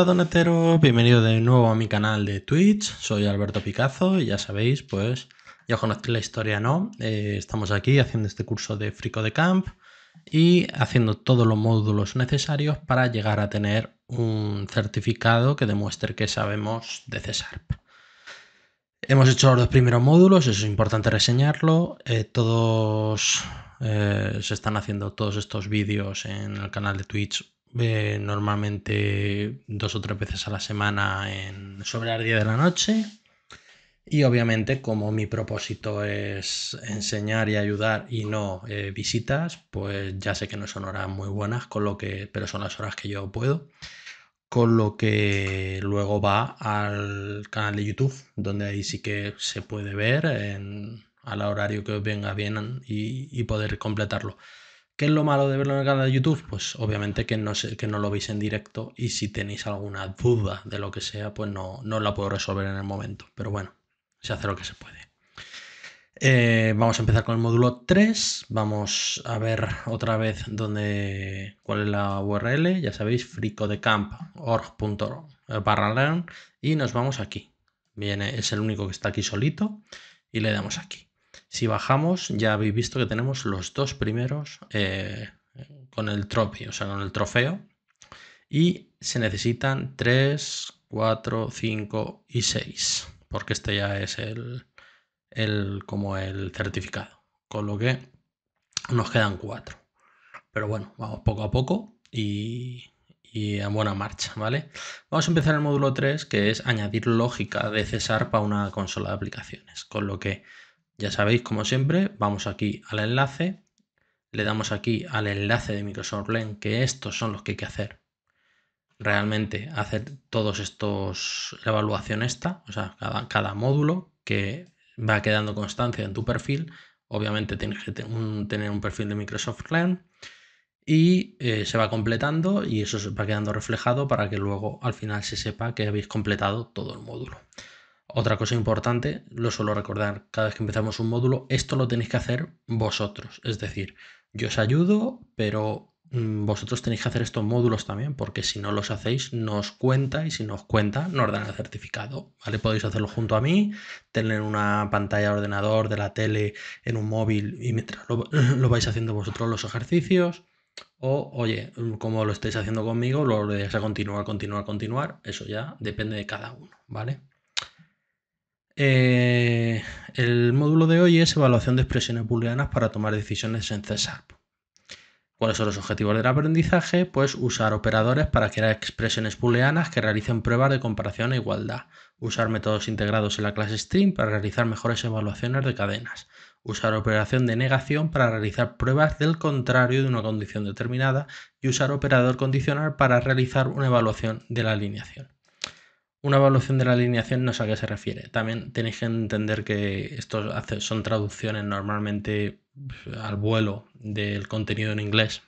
Hola bienvenido bienvenido de nuevo a mi canal de Twitch, soy Alberto Picazo y ya sabéis, pues ya conocéis la historia, ¿no? Eh, estamos aquí haciendo este curso de Frico de Camp y haciendo todos los módulos necesarios para llegar a tener un certificado que demuestre que sabemos de CESARP. Hemos hecho los dos primeros módulos, es importante reseñarlo, eh, todos eh, se están haciendo todos estos vídeos en el canal de Twitch normalmente dos o tres veces a la semana en, sobre las 10 de la noche. Y obviamente como mi propósito es enseñar y ayudar y no eh, visitas, pues ya sé que no son horas muy buenas, con lo que, pero son las horas que yo puedo, con lo que luego va al canal de YouTube, donde ahí sí que se puede ver al horario que os venga bien y poder completarlo. ¿Qué es lo malo de verlo en el canal de YouTube? Pues obviamente que no, sé, que no lo veis en directo y si tenéis alguna duda de lo que sea, pues no, la puedo resolver en el momento. Pero bueno, se hace lo que se puede. Eh, vamos a empezar con el módulo 3. Vamos a ver otra vez dónde, cuál es la URL. Ya sabéis, fricodecamp.org Y nos vamos aquí. Viene, es el único que está aquí solito. Y le damos aquí. Si bajamos, ya habéis visto que tenemos los dos primeros eh, con el trophy, o sea, con el trofeo. Y se necesitan 3, 4, 5 y 6, porque este ya es el, el como el certificado. Con lo que nos quedan 4. Pero bueno, vamos poco a poco y, y a buena marcha, ¿vale? Vamos a empezar el módulo 3, que es añadir lógica de César para una consola de aplicaciones. Con lo que ya sabéis, como siempre, vamos aquí al enlace, le damos aquí al enlace de Microsoft Learn, que estos son los que hay que hacer. Realmente hacer todos estos, la evaluación esta, o sea, cada, módulo que va quedando constancia en tu perfil. Obviamente tienes que tener un perfil de Microsoft Learn y eh, se va completando y eso se va quedando reflejado para que luego al final se sepa que habéis completado todo el módulo. Otra cosa importante, lo suelo recordar cada vez que empezamos un módulo, esto lo tenéis que hacer vosotros. Es decir, yo os ayudo, pero mm, vosotros tenéis que hacer estos módulos también, porque si no los hacéis, no os cuenta y si no os cuenta, no os dan el certificado. ¿vale? Podéis hacerlo junto a mí, tener una pantalla de ordenador, de la tele, en un móvil y mientras lo, vais haciendo vosotros los ejercicios. O, oye, mm, como lo estáis haciendo conmigo, lo deis a continuar, continuar, continuar. Eso ya depende de cada uno, ¿vale? Eh, el módulo de hoy es evaluación de expresiones booleanas para tomar decisiones en C ¿Cuáles son los objetivos del aprendizaje? Pues usar operadores para crear expresiones booleanas que realicen pruebas de comparación e igualdad. Usar métodos integrados en la clase string para realizar mejores evaluaciones de cadenas. Usar operación de negación para realizar pruebas del contrario de una condición determinada. Y usar operador condicional para realizar una evaluación de la alineación una evaluación de la alineación no sé a qué se refiere. También tenéis que entender que estos son traducciones normalmente pues, al vuelo del contenido en inglés.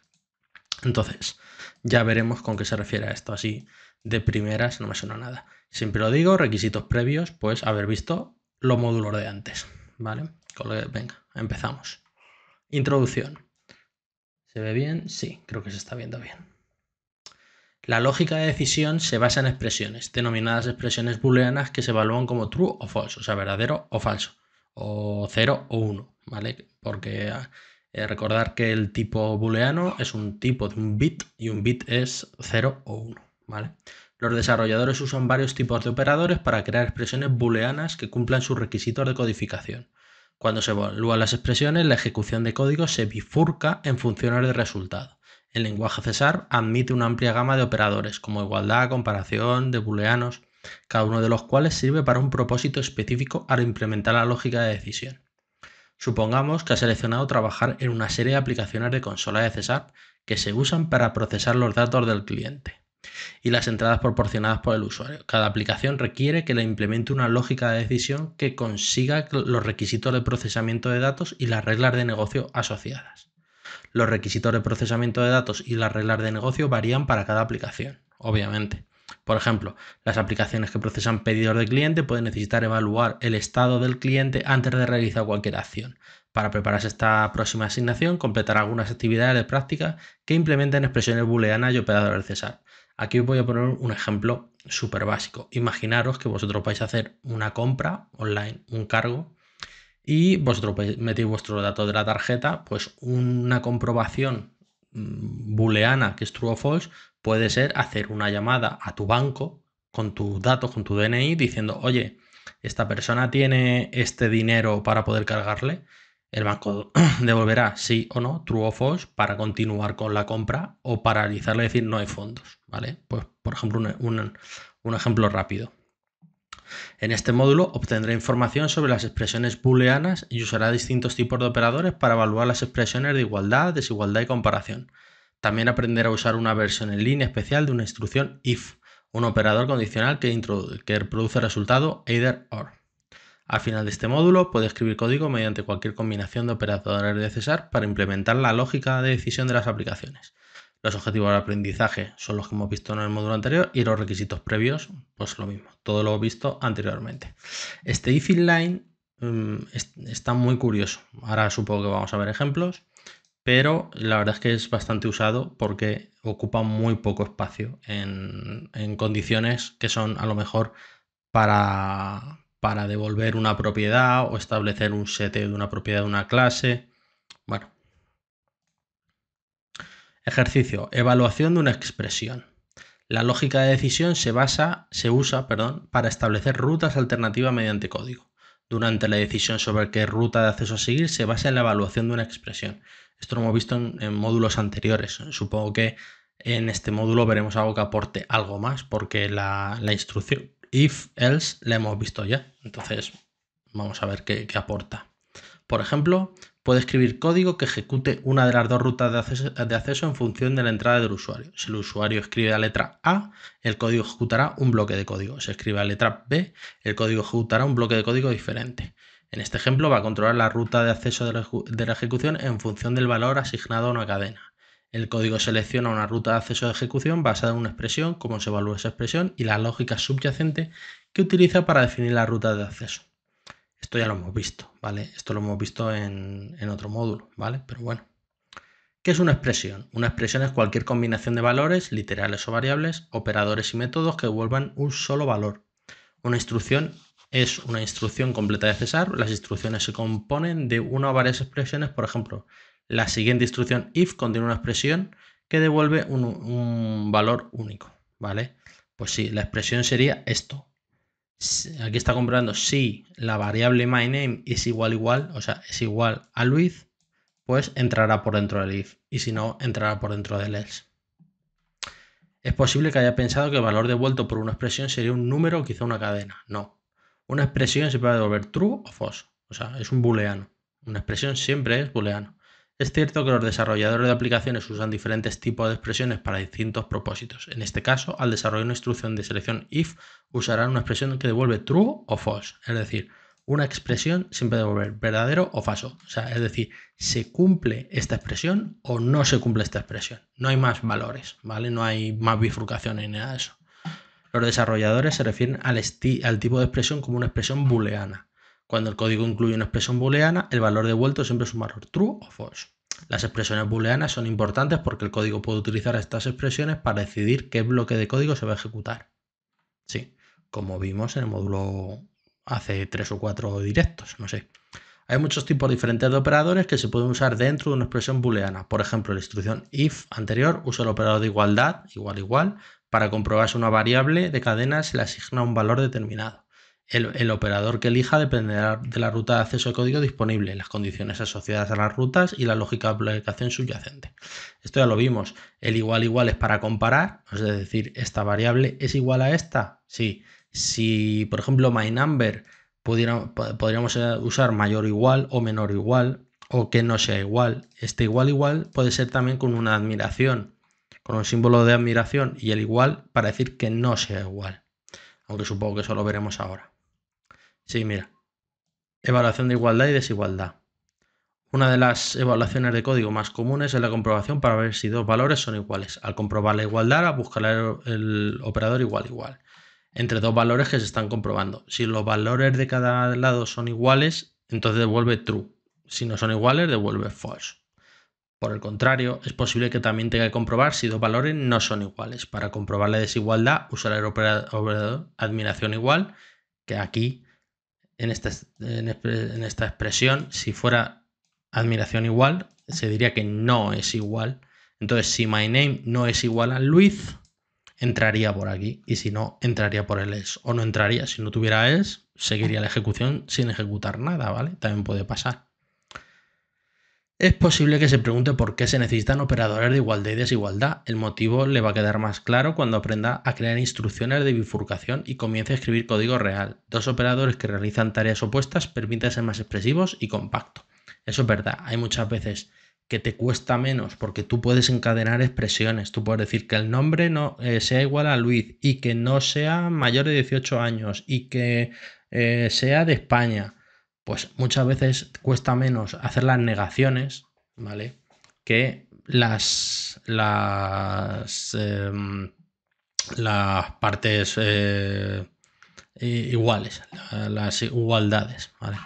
Entonces, ya veremos con qué se refiere a esto. Así, de primeras no me suena nada. Siempre lo digo, requisitos previos, pues haber visto los módulos de antes. ¿Vale? venga, empezamos. Introducción. ¿Se ve bien? Sí, creo que se está viendo bien. La lógica de decisión se basa en expresiones, denominadas expresiones booleanas que se evalúan como true o false, o sea, verdadero o falso, o 0 o 1, ¿vale? Porque eh, recordar que el tipo booleano es un tipo de un bit y un bit es 0 o 1, ¿vale? Los desarrolladores usan varios tipos de operadores para crear expresiones booleanas que cumplan sus requisitos de codificación. Cuando se evalúan las expresiones, la ejecución de código se bifurca en función del resultado. El lenguaje César admite una amplia gama de operadores, como igualdad, comparación, de booleanos, cada uno de los cuales sirve para un propósito específico al implementar la lógica de decisión. Supongamos que ha seleccionado trabajar en una serie de aplicaciones de consola de César que se usan para procesar los datos del cliente y las entradas proporcionadas por el usuario. Cada aplicación requiere que le implemente una lógica de decisión que consiga los requisitos de procesamiento de datos y las reglas de negocio asociadas. Los requisitos de procesamiento de datos y las reglas de negocio varían para cada aplicación, obviamente. Por ejemplo, las aplicaciones que procesan pedidos de cliente pueden necesitar evaluar el estado del cliente antes de realizar cualquier acción. Para prepararse esta próxima asignación, completar algunas actividades de práctica que implementen expresiones booleanas y operadores César. Aquí os voy a poner un ejemplo súper básico. Imaginaros que vosotros vais a hacer una compra online, un cargo, y vosotros pues, metéis vuestro dato de la tarjeta, pues una comprobación mm, booleana que es true o false puede ser hacer una llamada a tu banco con tus datos, con tu DNI, diciendo, oye, esta persona tiene este dinero para poder cargarle, el banco devolverá sí o no, true o false, para continuar con la compra o paralizarle y decir no hay fondos, ¿vale? Pues, por ejemplo, un ejemplo rápido. En este módulo obtendrá información sobre las expresiones booleanas y usará distintos tipos de operadores para evaluar las expresiones de igualdad, desigualdad y comparación. También aprenderá a usar una versión en línea especial de una instrucción if, un operador condicional que, produce resultado either or. Al final de este módulo puede escribir código mediante cualquier combinación de operadores de César para implementar la lógica de decisión de las aplicaciones. Los objetivos de aprendizaje son los que hemos visto en el módulo anterior y los requisitos previos, pues lo mismo, todo lo visto anteriormente. Este if line mm, está muy curioso. Ahora supongo que vamos a ver ejemplos, pero la verdad es que es bastante usado porque ocupa muy poco espacio en, condiciones que son a lo mejor para, para devolver una propiedad o establecer un set de una propiedad de una clase. Bueno, Ejercicio. Evaluación de una expresión. La lógica de decisión se basa, se usa, perdón, para establecer rutas alternativas mediante código. Durante la decisión sobre qué ruta de acceso a seguir se basa en la evaluación de una expresión. Esto lo hemos visto en, módulos anteriores. Supongo que en este módulo veremos algo que aporte algo más, porque la, instrucción if, else la hemos visto ya. Entonces, vamos a ver qué aporta. Por ejemplo, puede escribir código que ejecute una de las dos rutas de acceso, en función de la entrada del usuario. Si el usuario escribe la letra A, el código ejecutará un bloque de código. Si escribe la letra B, el código ejecutará un bloque de código diferente. En este ejemplo va a controlar la ruta de acceso de la ejecución en función del valor asignado a una cadena. El código selecciona una ruta de acceso de ejecución basada en una expresión, cómo se evalúa esa expresión y la lógica subyacente que utiliza para definir la ruta de acceso. Esto ya lo hemos visto, ¿vale? Esto lo hemos visto en, otro módulo, ¿vale? Pero bueno. ¿Qué es una expresión? Una expresión es cualquier combinación de valores, literales o variables, operadores y métodos que devuelvan un solo valor. Una instrucción es una instrucción completa de César. Las instrucciones se componen de una o varias expresiones. Por ejemplo, la siguiente instrucción if contiene una expresión que devuelve un, un valor único. ¿Vale? Pues sí, la expresión sería esto aquí está comprobando si la variable myName es igual igual, o sea, es igual a Luis, pues entrará por dentro del if y si no, entrará por dentro del else. Es posible que haya pensado que el valor devuelto por una expresión sería un número o quizá una cadena. No. Una expresión se puede devolver true o false. O sea, es un booleano. Una expresión siempre es booleano. Es cierto que los desarrolladores de aplicaciones usan diferentes tipos de expresiones para distintos propósitos. En este caso, al desarrollar una instrucción de selección if, usarán una expresión que devuelve true o false, es decir, una expresión siempre devolver verdadero o falso. es decir, se cumple esta expresión o no se cumple esta expresión. No hay más valores, ¿vale? No hay más bifurcaciones ni nada de eso. Los desarrolladores se refieren al tipo de expresión como una expresión booleana cuando el código incluye una expresión booleana, el valor devuelto siempre es un valor true o false. Las expresiones booleanas son importantes porque el código puede utilizar estas expresiones para decidir qué bloque de código se va a ejecutar. Sí, como vimos en el módulo hace tres o cuatro directos, no sé. Hay muchos tipos diferentes de operadores que se pueden usar dentro de una expresión booleana. Por ejemplo, la instrucción if anterior usa el operador de igualdad, igual igual, para comprobar si una variable de cadena se le asigna un valor determinado. El, operador que elija dependerá de la ruta de acceso de código disponible, las condiciones asociadas a las rutas y la lógica de aplicación subyacente. Esto ya lo vimos. El igual igual es para comparar, es decir, esta variable es igual a esta. Sí. Si, por ejemplo, myNumber podríamos eh, usar mayor igual o menor igual o que no sea igual. Este igual igual puede ser también con una admiración, con un símbolo de admiración y el igual para decir que no sea igual. Aunque supongo que eso lo veremos ahora. Sí, mira. Evaluación de igualdad y desigualdad. Una de las evaluaciones de código más comunes es la comprobación para ver si dos valores son iguales. Al comprobar la igualdad, a el, el operador igual igual entre dos valores que se están comprobando. Si los valores de cada lado son iguales, entonces devuelve true. Si no son iguales, devuelve false. Por el contrario, es posible que también tenga que comprobar si dos valores no son iguales. Para comprobar la desigualdad, usar el operador admiración igual, que aquí en esta, en esta expresión, si fuera admiración igual, se diría que no es igual. Entonces, si my name no es igual a Luis, entraría por aquí. Y si no, entraría por el es. O no entraría. Si no tuviera es, seguiría la ejecución sin ejecutar nada, ¿vale? También puede pasar. Es posible que se pregunte por qué se necesitan operadores de igualdad y desigualdad. El motivo le va a quedar más claro cuando aprenda a crear instrucciones de bifurcación y comience a escribir código real. Dos operadores que realizan tareas opuestas permiten ser más expresivos y compactos. Eso es verdad, hay muchas veces que te cuesta menos porque tú puedes encadenar expresiones. Tú puedes decir que el nombre no eh, sea igual a Luis y que no sea mayor de 18 años y que eh, sea de España pues muchas veces cuesta menos hacer las negaciones, ¿vale? Que las, las, em, las partes eh, iguales, las igualdades, ¿vale?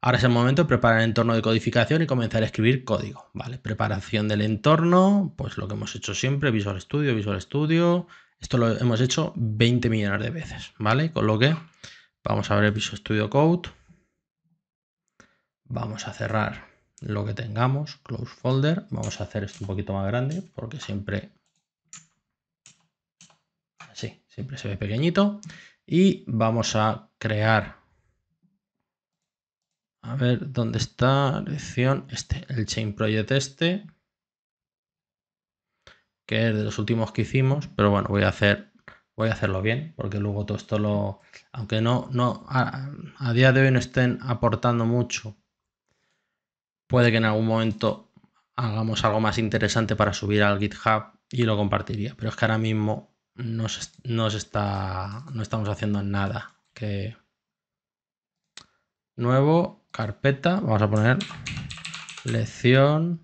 Ahora es el momento de preparar el entorno de codificación y comenzar a escribir código, ¿vale? Preparación del entorno, pues lo que hemos hecho siempre, Visual Studio, Visual Studio, esto lo hemos hecho 20 millones de veces, ¿vale? Con lo que vamos a ver Visual Studio Code. Vamos a cerrar lo que tengamos, close folder. Vamos a hacer esto un poquito más grande porque siempre... Así, siempre se ve pequeñito. Y vamos a crear... A ver, ¿dónde está la Este, el chain project este. Que es de los últimos que hicimos, pero bueno, voy a hacer voy a hacerlo bien, porque luego todo esto lo. Aunque no, no a, día de hoy no estén aportando mucho puede que en algún momento hagamos algo más interesante para subir al GitHub y lo compartiría. Pero es que ahora mismo no, está, estamos haciendo nada. Nuevo, carpeta, vamos a poner lección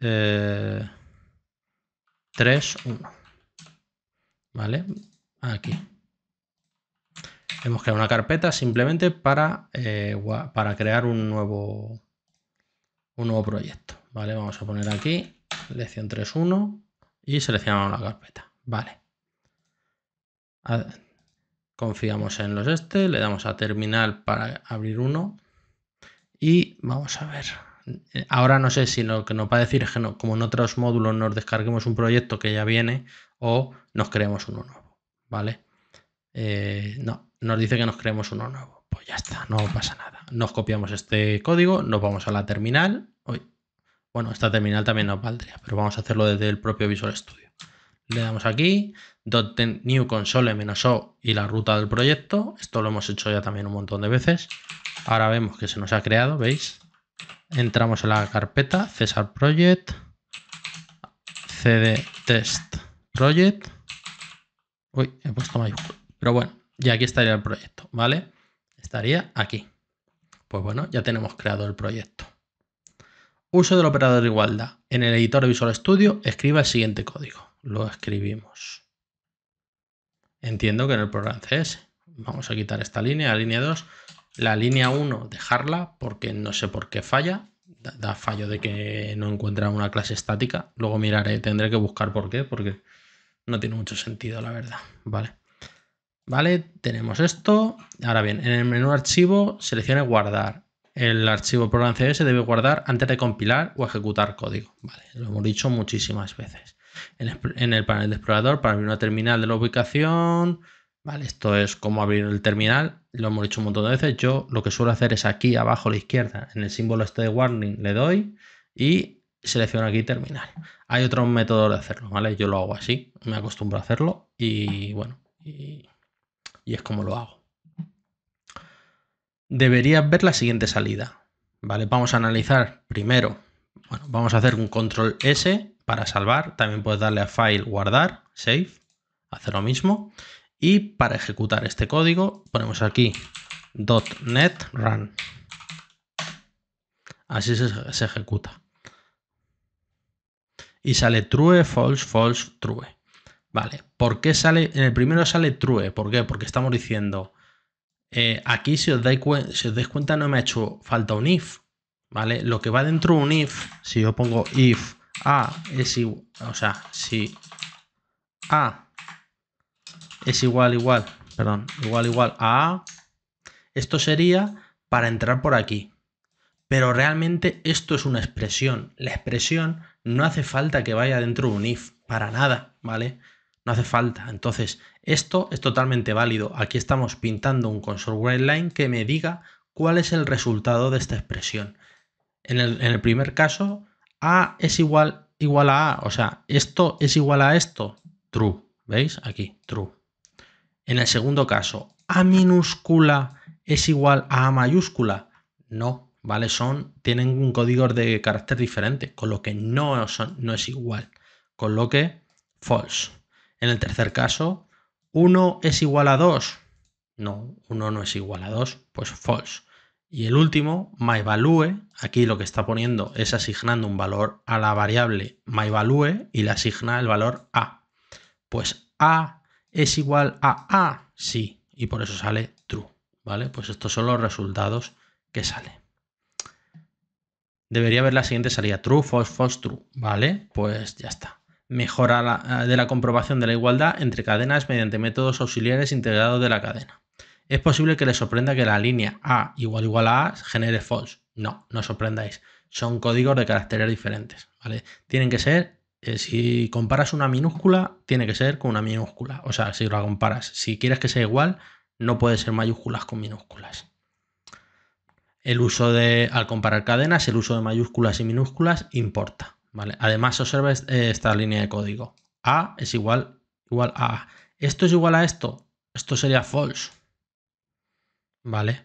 3.1. Eh, ¿Vale? Aquí. Hemos creado una carpeta simplemente para, eh, para crear un nuevo un nuevo proyecto. Vale, vamos a poner aquí lección 3.1 y seleccionamos la carpeta. Vale. Confiamos en los este, le damos a terminal para abrir uno y vamos a ver. Ahora no sé si lo que nos va a decir es que como en otros módulos nos descarguemos un proyecto que ya viene o nos creemos uno nuevo. ¿Vale? Eh, no, nos dice que nos creemos uno nuevo. Pues ya está, no pasa nada. Nos copiamos este código, nos vamos a la terminal. Bueno, esta terminal también nos valdría, pero vamos a hacerlo desde el propio Visual Studio. Le damos aquí, new console -o y la ruta del proyecto. Esto lo hemos hecho ya también un montón de veces. Ahora vemos que se nos ha creado, ¿veis? Entramos en la carpeta César Project, cd test project. Uy, he puesto mayúscula. Pero bueno, y aquí estaría el proyecto, ¿vale? Estaría aquí. Pues bueno, ya tenemos creado el proyecto. Uso del operador de igualdad. En el editor Visual Studio escriba el siguiente código. Lo escribimos. Entiendo que en el programa CS. Vamos a quitar esta línea, la línea 2. La línea 1 dejarla porque no sé por qué falla. da fallo de que no encuentra una clase estática. Luego miraré, tendré que buscar por qué, porque no tiene mucho sentido, la verdad. Vale. ¿Vale? Tenemos esto. Ahora bien, en el menú archivo seleccione guardar. El archivo program cs se debe guardar antes de compilar o ejecutar código. Vale, lo hemos dicho muchísimas veces. En el panel de explorador, para abrir una terminal de la ubicación, Vale, esto es como abrir el terminal. Lo hemos dicho un montón de veces. Yo lo que suelo hacer es aquí abajo a la izquierda, en el símbolo este de warning, le doy y selecciono aquí terminal. Hay otro método de hacerlo, ¿vale? Yo lo hago así, me acostumbro a hacerlo y bueno y es como lo hago. Debería ver la siguiente salida. ¿vale? Vamos a analizar primero. Bueno, vamos a hacer un control S para salvar. También puedes darle a File, Guardar, Save. Hacer lo mismo. Y para ejecutar este código ponemos aquí .NET Run. Así se ejecuta. Y sale true, false, false, true. Vale, ¿por qué sale? En el primero sale true, ¿por qué? Porque estamos diciendo, eh, aquí si os, dais si os cuenta no me ha hecho falta un if, ¿vale? Lo que va dentro de un if, si yo pongo if a es igual, o sea, si a es igual, igual, perdón, igual, igual a a, esto sería para entrar por aquí. Pero realmente esto es una expresión. La expresión no hace falta que vaya dentro de un if, para nada, ¿vale? no hace falta. Entonces, esto es totalmente válido. Aquí estamos pintando un console line que me diga cuál es el resultado de esta expresión. En el, primer caso, A es igual, igual a A, o sea, esto es igual a esto, true, ¿veis? Aquí, true. En el segundo caso, A minúscula es igual a A mayúscula, no, ¿vale? Son, tienen un código de carácter diferente, con lo que no, son, no es igual, con lo que false. En el tercer caso, 1 es igual a 2. No, 1 no es igual a 2, pues false. Y el último, myValue, aquí lo que está poniendo es asignando un valor a la variable myValue y le asigna el valor a. Pues a es igual a a, sí, y por eso sale true, ¿vale? Pues estos son los resultados que sale. Debería haber la siguiente salida true, false, false, true, ¿vale? Pues ya está mejora eh, de la comprobación de la igualdad entre cadenas mediante métodos auxiliares integrados de la cadena. Es posible que les sorprenda que la línea A igual igual a A genere false. No, no os sorprendáis. Son códigos de caracteres diferentes. Tienen que ser, eh, si comparas una minúscula, tiene que ser con una minúscula. O sea, si la comparas, si quieres que sea igual, no puede ser mayúsculas con minúsculas. El uso de, al comparar cadenas, el uso de mayúsculas y minúsculas importa. Además, observa eh, esta línea de código. A es igual, igual a ¿Esto es igual a esto? Esto sería false. ¿Vale?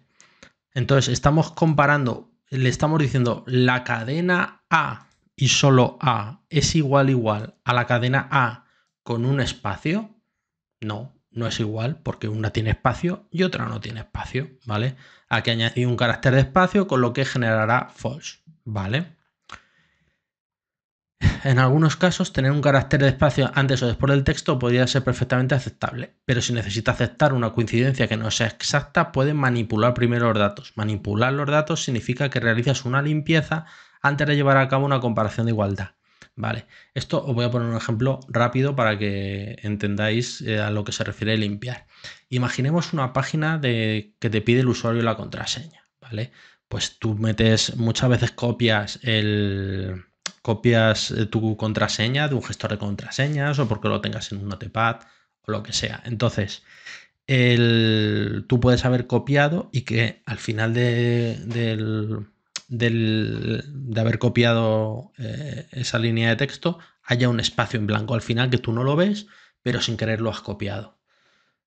Entonces, estamos comparando, le estamos diciendo la cadena A y solo A es igual igual a la cadena A con un espacio. No, no es igual porque una tiene espacio y otra no tiene espacio, ¿vale? Aquí añadí un carácter de espacio con lo que generará false, ¿vale? en algunos casos, tener un carácter de espacio antes o después del texto podría ser perfectamente aceptable, pero si necesita aceptar una coincidencia que no sea exacta, puede manipular primero los datos. Manipular los datos significa que realizas una limpieza antes de llevar a cabo una comparación de igualdad. Vale, esto os voy a poner un ejemplo rápido para que entendáis eh, a lo que se refiere limpiar. Imaginemos una página de, que te pide el usuario la contraseña, ¿vale? Pues tú metes muchas veces copias el, copias eh, tu contraseña de un gestor de contraseñas o porque lo tengas en un notepad o lo que sea. Entonces, tú puedes haber copiado y que al final de, haber copiado eh, esa línea de texto haya un espacio en blanco al final que tú no lo ves, pero sin querer lo has copiado.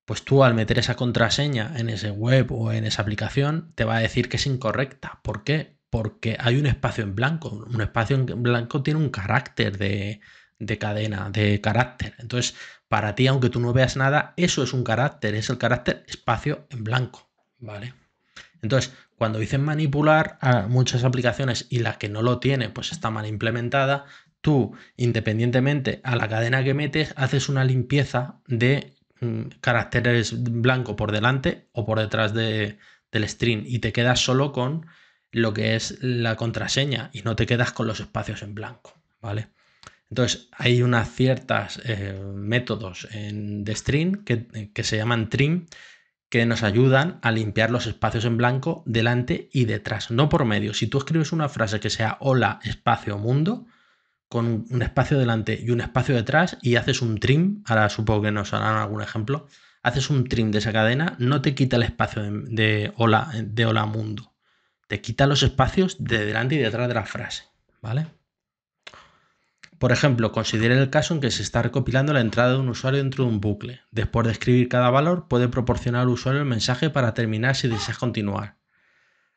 Pues tú al meter esa contraseña en ese web o en esa aplicación te va a decir que es incorrecta. ¿Por qué? porque hay un espacio en blanco. Un espacio en blanco tiene un carácter de, cadena, de carácter. Entonces, para ti, aunque tú no veas nada, eso es un carácter, es el carácter espacio en blanco, ¿vale? Entonces, cuando dicen manipular a muchas aplicaciones y la que no lo tiene, pues está mal implementada, tú, independientemente a la cadena que metes, haces una limpieza de mm, caracteres blanco por delante o por detrás del string y te quedas solo con lo que es la contraseña y no te quedas con los espacios en blanco, ¿vale? Entonces, hay unas ciertas eh, métodos en, de string que, se llaman trim que nos ayudan a limpiar los espacios en blanco delante y detrás, no por medio. Si tú escribes una frase que sea hola, espacio, mundo, con un espacio delante y un espacio detrás y haces un trim, ahora supongo que nos harán algún ejemplo, haces un trim de esa cadena, no te quita el espacio de hola, de hola mundo te quita los espacios de delante y detrás de la frase, ¿vale? Por ejemplo, considere el caso en que se está recopilando la entrada de un usuario dentro de un bucle. Después de escribir cada valor, puede proporcionar al usuario el mensaje para terminar si desea continuar,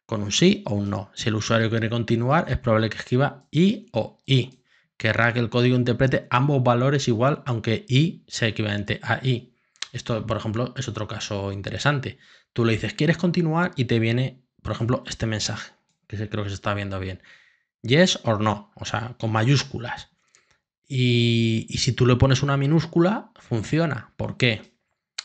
con un sí o un no. Si el usuario quiere continuar, es probable que escriba i o i. Querrá que el código interprete ambos valores igual, aunque i sea equivalente a i. Esto, por ejemplo, es otro caso interesante. Tú le dices, ¿quieres continuar? Y te viene por ejemplo, este mensaje, que creo que se está viendo bien. Yes or no, o sea, con mayúsculas. Y, si tú le pones una minúscula, funciona. ¿Por qué?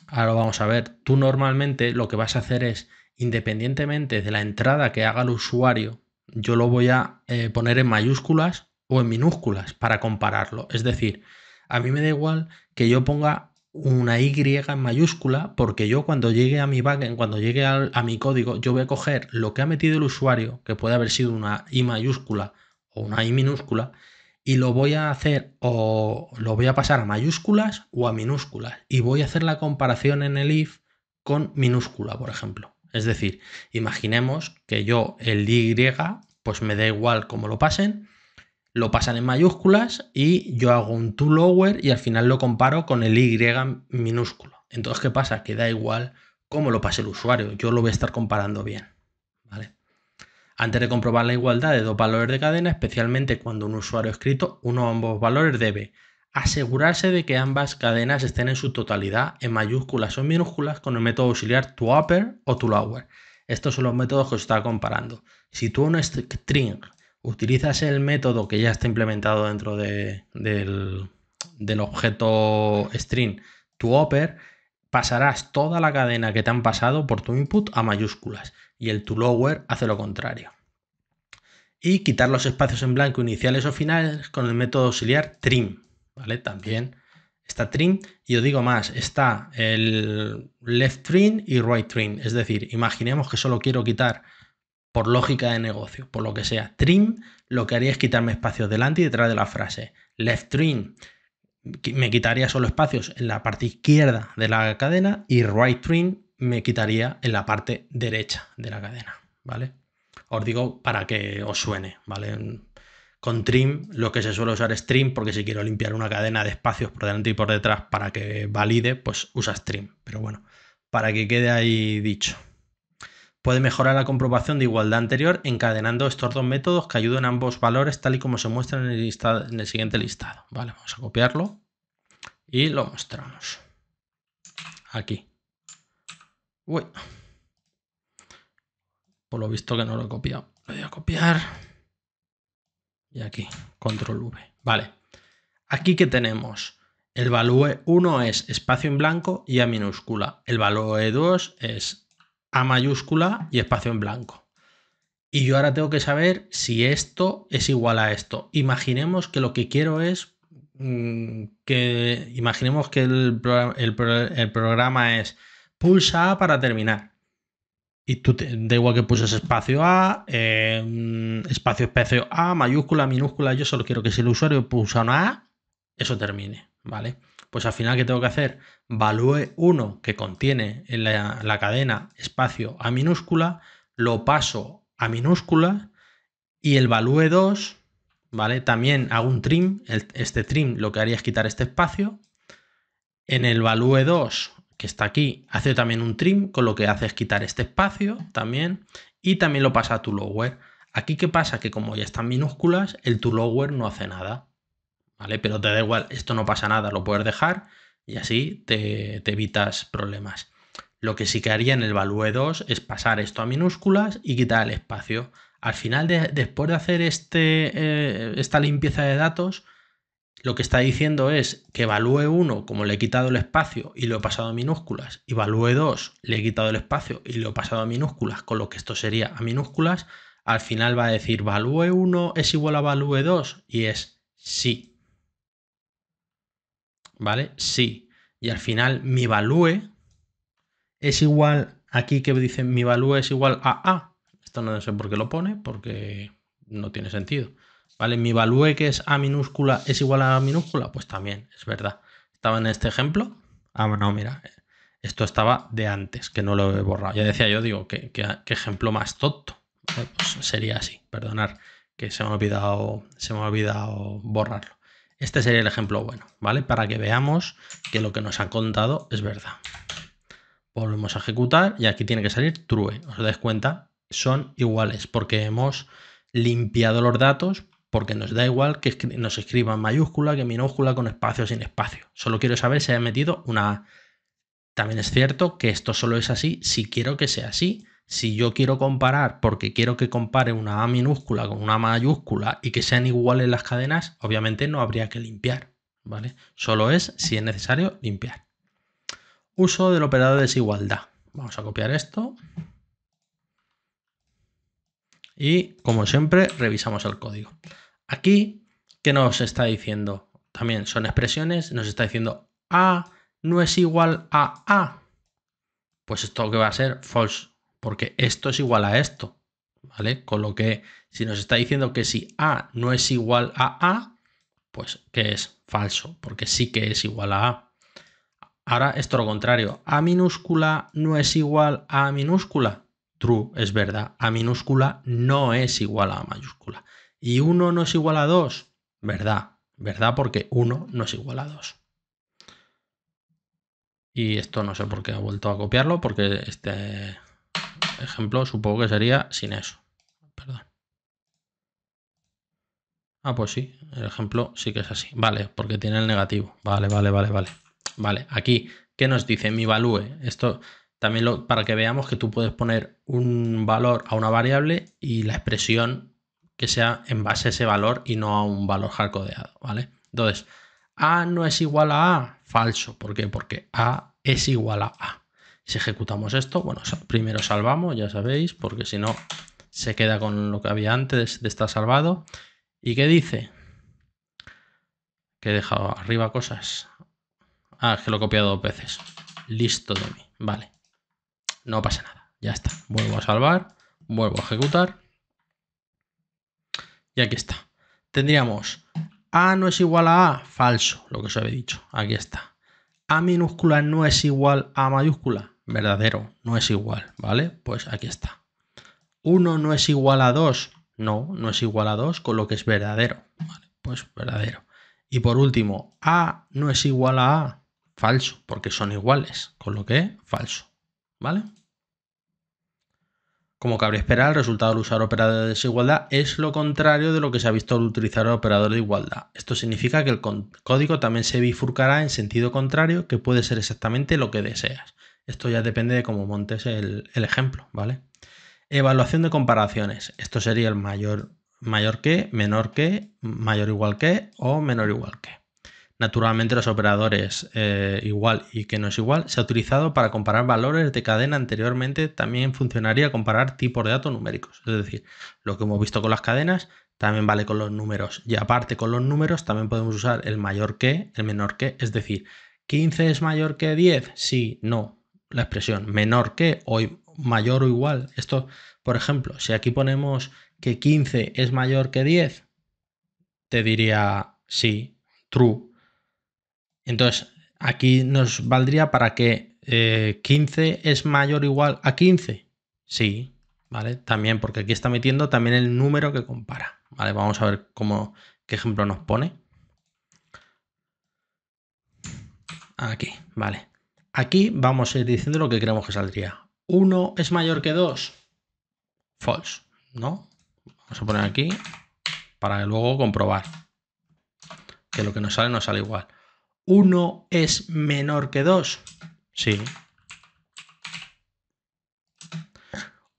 Ahora vamos a ver. Tú normalmente lo que vas a hacer es, independientemente de la entrada que haga el usuario, yo lo voy a eh, poner en mayúsculas o en minúsculas para compararlo. Es decir, a mí me da igual que yo ponga una Y en mayúscula, porque yo cuando llegue a mi backend, cuando llegue a, mi código, yo voy a coger lo que ha metido el usuario, que puede haber sido una I mayúscula o una I minúscula, y lo voy a hacer o lo voy a pasar a mayúsculas o a minúsculas. Y voy a hacer la comparación en el if con minúscula, por ejemplo. Es decir, imaginemos que yo el Y, pues me da igual cómo lo pasen, lo pasan en mayúsculas y yo hago un to lower y al final lo comparo con el Y minúsculo. Entonces, ¿qué pasa? Que da igual cómo lo pase el usuario, yo lo voy a estar comparando bien. Antes de comprobar la igualdad de dos valores de cadena, especialmente cuando un usuario ha escrito uno o ambos valores, debe asegurarse de que ambas cadenas estén en su totalidad en mayúsculas o minúsculas con el método auxiliar to upper o to lower. Estos son los métodos que os está comparando. Si tú un string utilizas el método que ya está implementado dentro del, objeto string tu upper, pasarás toda la cadena que te han pasado por tu input a mayúsculas y el toLower lower hace lo contrario. Y quitar los espacios en blanco iniciales o finales con el método auxiliar trim, ¿vale? También está trim y os digo más, está el left trim y right trim, es decir, imaginemos que solo quiero quitar por lógica de negocio, por lo que sea. Trim lo que haría es quitarme espacios delante y detrás de la frase. Left trim me quitaría solo espacios en la parte izquierda de la cadena y right trim me quitaría en la parte derecha de la cadena, ¿vale? Os digo para que os suene, ¿vale? Con trim lo que se suele usar es trim porque si quiero limpiar una cadena de espacios por delante y por detrás para que valide, pues usa trim, pero bueno, para que quede ahí dicho. Puede mejorar la comprobación de igualdad anterior encadenando estos dos métodos que ayuden a ambos valores tal y como se muestra en el, siguiente listado. Vale, vamos a copiarlo y lo mostramos. Aquí. Uy. Por lo visto que no lo he copiado. Lo voy a copiar. Y aquí, control V. Vale. Aquí que tenemos. El e 1 es espacio en blanco y a minúscula. El valor e 2 es a mayúscula y espacio en blanco. Y yo ahora tengo que saber si esto es igual a esto. Imaginemos que lo que quiero es mm, que imaginemos que el, programa es pulsa A para terminar. Y tú te, da igual que pulses espacio A, eh, mm, espacio, espacio A, mayúscula, minúscula. Yo solo quiero que si el usuario pulsa una A, eso termine. ¿Vale? pues al final, ¿qué tengo que hacer? Value 1 que contiene en la, cadena espacio A minúscula, lo paso a minúscula y el value 2, ¿vale? También hago un trim, este trim lo que haría es quitar este espacio. En el value 2, que está aquí, hace también un trim, con lo que hace es quitar este espacio también y también lo pasa a tu lower. Aquí qué pasa? Que como ya están minúsculas, el tu lower no hace nada. Pero te da igual, esto no pasa nada, lo puedes dejar y así te, evitas problemas. Lo que sí que haría en el Value 2 es pasar esto a minúsculas y quitar el espacio. Al final, después de hacer este, eh, esta limpieza de datos, lo que está diciendo es que value 1 como le he quitado el espacio y lo he pasado a minúsculas, y value 2 le he quitado el espacio y lo he pasado a minúsculas, con lo que esto sería a minúsculas, al final va a decir value 1 es igual a value 2 y es sí. ¿vale? Sí. Y al final mi value es igual, aquí que dice mi value es igual a A. Esto no sé por qué lo pone, porque no tiene sentido. ¿Vale? Mi value que es A minúscula es igual a A minúscula, pues también, es verdad. Estaba en este ejemplo. Ah, no, mira, esto estaba de antes, que no lo he borrado. Ya decía yo, digo, qué, ejemplo más tonto. Eh, pues sería así, perdonar, que se me ha olvidado, se me ha olvidado borrarlo. Este sería el ejemplo bueno, ¿vale? Para que veamos que lo que nos ha contado es verdad. Volvemos a ejecutar y aquí tiene que salir true. Os dais cuenta, son iguales porque hemos limpiado los datos porque nos da igual que nos escriban mayúscula, que minúscula, con espacio sin espacio. Solo quiero saber si ha metido una También es cierto que esto solo es así si quiero que sea así si yo quiero comparar porque quiero que compare una A minúscula con una mayúscula y que sean iguales las cadenas, obviamente no habría que limpiar, ¿vale? Solo es, si es necesario, limpiar. Uso del operador de desigualdad. Vamos a copiar esto. Y, como siempre, revisamos el código. Aquí, ¿qué nos está diciendo? También son expresiones, nos está diciendo A no es igual a A. Pues esto que va a ser false porque esto es igual a esto, ¿vale? Con lo que si nos está diciendo que si A no es igual a A, pues que es falso, porque sí que es igual a A. Ahora esto lo contrario, A minúscula no es igual a A minúscula. True, es verdad, A minúscula no es igual a A mayúscula. Y 1 no es igual a 2, verdad, verdad, porque 1 no es igual a 2. Y esto no sé por qué ha vuelto a copiarlo, porque este ejemplo supongo que sería sin eso. Perdón. Ah, pues sí, el ejemplo sí que es así. Vale, porque tiene el negativo. Vale, vale, vale, vale. Vale, aquí, ¿qué nos dice mi value? Esto también lo, para que veamos que tú puedes poner un valor a una variable y la expresión que sea en base a ese valor y no a un valor hardcodeado, ¿vale? Entonces, A no es igual a A, falso. ¿Por qué? Porque A es igual a A. Si ejecutamos esto, bueno, primero salvamos, ya sabéis, porque si no se queda con lo que había antes de estar salvado. ¿Y qué dice? Que he dejado arriba cosas. Ah, que lo he copiado dos veces. Listo de mí. Vale. No pasa nada. Ya está. Vuelvo a salvar. Vuelvo a ejecutar. Y aquí está. Tendríamos A no es igual a A. Falso, lo que os había dicho. Aquí está. A minúscula no es igual a mayúscula verdadero, no es igual, ¿vale? Pues aquí está. 1 no es igual a 2, no, no es igual a 2, con lo que es verdadero, ¿vale? Pues verdadero. Y por último, A no es igual a A, falso, porque son iguales, con lo que falso, ¿vale? Como cabría esperar, el resultado al usar operador de desigualdad es lo contrario de lo que se ha visto al utilizar operador de igualdad. Esto significa que el código también se bifurcará en sentido contrario, que puede ser exactamente lo que deseas. Esto ya depende de cómo montes el, ejemplo, ¿vale? Evaluación de comparaciones. Esto sería el mayor, mayor que, menor que, mayor igual que o menor igual que. Naturalmente los operadores eh, igual y que no es igual se ha utilizado para comparar valores de cadena anteriormente. También funcionaría comparar tipos de datos numéricos. Es decir, lo que hemos visto con las cadenas también vale con los números. Y aparte con los números también podemos usar el mayor que, el menor que. Es decir, ¿15 es mayor que 10? Sí, no la expresión menor que o mayor o igual. Esto, por ejemplo, si aquí ponemos que 15 es mayor que 10, te diría sí, true. Entonces, aquí nos valdría para que 15 eh, es mayor o igual a 15. Sí, ¿vale? También, porque aquí está metiendo también el número que compara. ¿Vale? Vamos a ver cómo, qué ejemplo nos pone. Aquí, vale. Aquí vamos a ir diciendo lo que creemos que saldría. 1 es mayor que 2. False, ¿no? Vamos a poner aquí para luego comprobar que lo que nos sale nos sale igual. 1 es menor que 2. Sí.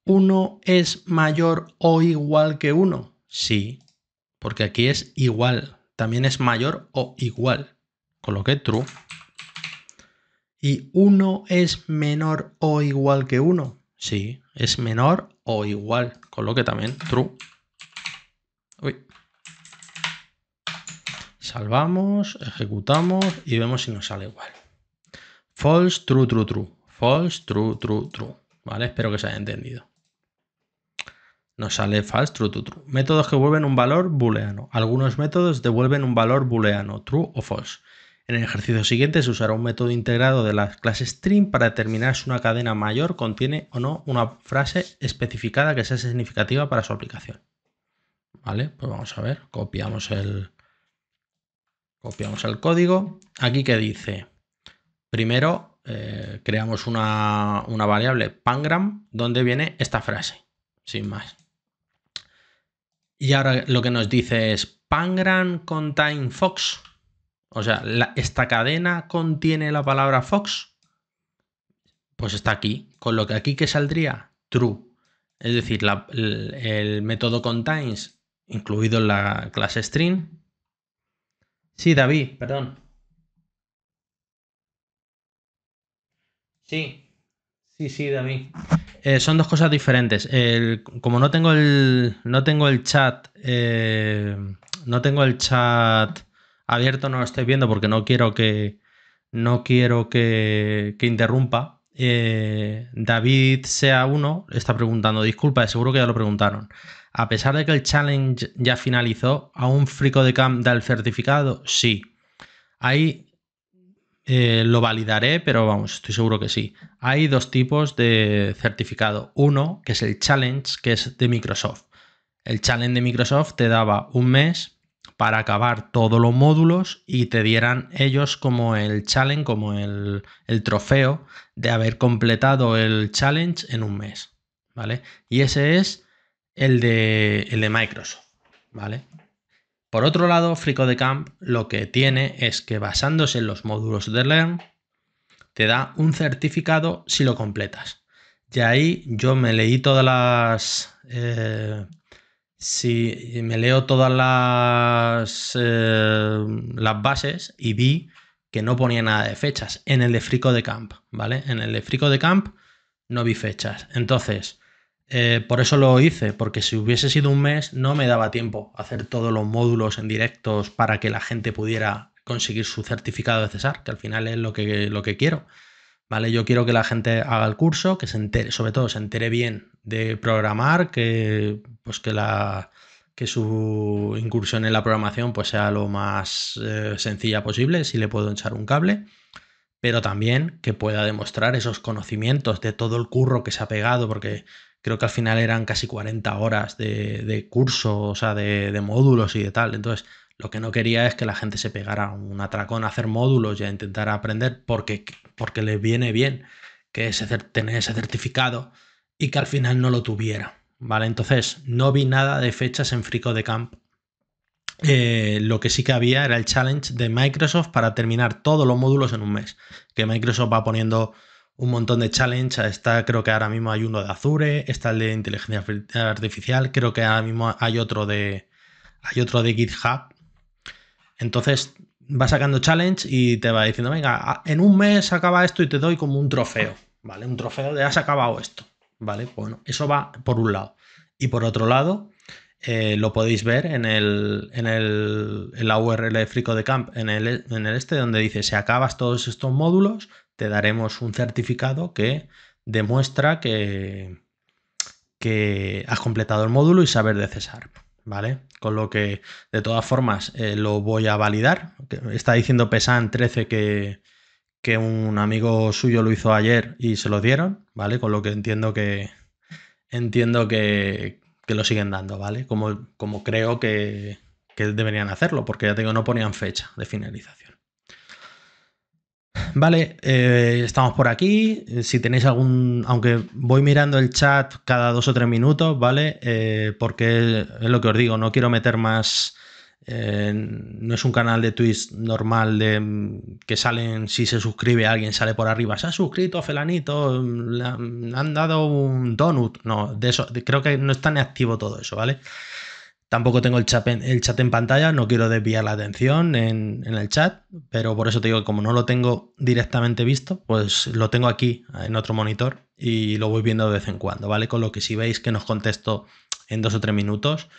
1 es mayor o igual que 1. Sí. Porque aquí es igual. También es mayor o igual. Coloqué true. ¿Y 1 es menor o igual que 1? Sí, es menor o igual, con lo que también true. Uy. Salvamos, ejecutamos y vemos si nos sale igual. False, true, true, true. False, true, true, true. Vale, espero que se haya entendido. Nos sale false, true, true, true. Métodos que devuelven un valor booleano. Algunos métodos devuelven un valor booleano, true o false. En el ejercicio siguiente se usará un método integrado de la clase string para determinar si una cadena mayor contiene o no una frase especificada que sea significativa para su aplicación. Vale, pues vamos a ver, copiamos el, copiamos el código. Aquí que dice, primero eh, creamos una, variable pangram donde viene esta frase, sin más. Y ahora lo que nos dice es pangram contain fox. O sea, ¿esta cadena contiene la palabra Fox? Pues está aquí, con lo que aquí que saldría true. Es decir, el, método contains incluido en la clase string. Sí, David, perdón. Sí, sí, sí, David. Eh, son dos cosas diferentes. como no tengo el, no tengo el chat, eh, no tengo el chat abierto no lo estoy viendo porque no quiero que, no quiero que, interrumpa. Eh, David sea uno está preguntando, disculpa, seguro que ya lo preguntaron. A pesar de que el challenge ya finalizó, ¿a un Frico de Camp da el certificado? Sí. Ahí eh, lo validaré, pero vamos, estoy seguro que sí. Hay dos tipos de certificado. Uno, que es el challenge, que es de Microsoft. El challenge de Microsoft te daba un mes para acabar todos los módulos y te dieran ellos como el challenge, como el, el trofeo de haber completado el challenge en un mes, ¿vale? Y ese es el de, el de Microsoft, ¿vale? Por otro lado, Frico de Camp lo que tiene es que basándose en los módulos de Learn, te da un certificado si lo completas. Y ahí yo me leí todas las... Eh, si me leo todas las, eh, las bases y vi que no ponía nada de fechas en el de Frico de Camp, ¿vale? En el de Frico de Camp no vi fechas. Entonces, eh, por eso lo hice, porque si hubiese sido un mes no me daba tiempo hacer todos los módulos en directos para que la gente pudiera conseguir su certificado de Cesar, que al final es lo que, lo que quiero. ¿vale? Yo quiero que la gente haga el curso, que se entere, sobre todo se entere bien de programar, que pues que la que su incursión en la programación pues sea lo más eh, sencilla posible, si le puedo echar un cable, pero también que pueda demostrar esos conocimientos de todo el curro que se ha pegado, porque creo que al final eran casi 40 horas de, de curso, o sea, de, de módulos y de tal. Entonces, lo que no quería es que la gente se pegara un atracón a hacer módulos y a intentar aprender porque, porque les viene bien que tener ese certificado y que al final no lo tuviera. ¿Vale? Entonces, no vi nada de fechas en Frico de Camp. Eh, lo que sí que había era el challenge de Microsoft para terminar todos los módulos en un mes. Que Microsoft va poniendo un montón de challenge. Está, creo que ahora mismo hay uno de Azure, está el de inteligencia artificial, creo que ahora mismo hay otro de. Hay otro de GitHub entonces va sacando challenge y te va diciendo, venga, en un mes acaba esto y te doy como un trofeo, ¿vale? Un trofeo de has acabado esto, ¿vale? Bueno, eso va por un lado. Y por otro lado, eh, lo podéis ver en, el, en, el, la URL de Camp, en el, en el este, donde dice, si acabas todos estos módulos, te daremos un certificado que demuestra que, que has completado el módulo y saber de cesar, ¿vale? Con lo que, de todas formas, eh, lo voy a validar. Está diciendo Pesan 13 que, un amigo suyo lo hizo ayer y se lo dieron, ¿vale? Con lo que entiendo que. Entiendo que, lo siguen dando, ¿vale? Como, como creo que, deberían hacerlo, porque ya tengo, no ponían fecha de finalización. Vale, eh, estamos por aquí. Si tenéis algún, aunque voy mirando el chat cada dos o tres minutos, ¿vale? Eh, porque es lo que os digo, no quiero meter más... Eh, no es un canal de Twitch normal de mm, que salen, si se suscribe alguien sale por arriba, se ha suscrito Felanito, mm, han dado un donut, no, de eso, creo que no es tan activo todo eso, ¿vale? Tampoco tengo el chat, en, pantalla, no quiero desviar la atención en, el chat, pero por eso te digo que como no lo tengo directamente visto, pues lo tengo aquí en otro monitor y lo voy viendo de vez en cuando, ¿vale? Con lo que si veis que nos contesto en dos o tres minutos,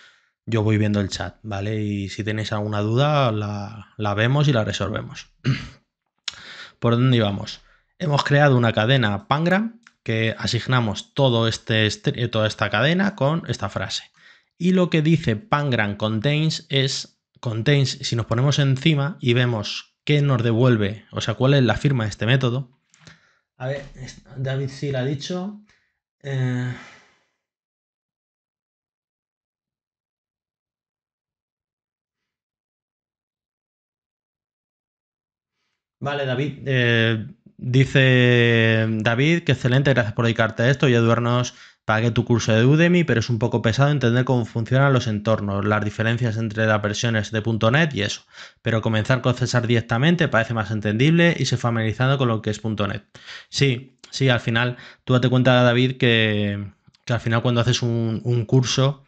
yo voy viendo el chat, ¿vale? Y si tenéis alguna duda, la, vemos y la resolvemos. ¿Por dónde íbamos? Hemos creado una cadena Pangram que asignamos todo este, toda esta cadena con esta frase. Y lo que dice Pangram contains es contains, si nos ponemos encima y vemos qué nos devuelve, o sea, cuál es la firma de este método. A ver, David sí lo ha dicho. Eh, vale, David. Eh, dice David que excelente, gracias por dedicarte a esto y duernos. Pagué tu curso de Udemy, pero es un poco pesado entender cómo funcionan los entornos, las diferencias entre las versiones de .NET y eso. Pero comenzar con César directamente parece más entendible y se familiarizando con lo que es .NET. Sí, sí, al final, tú date cuenta, David, que, al final cuando haces un, curso...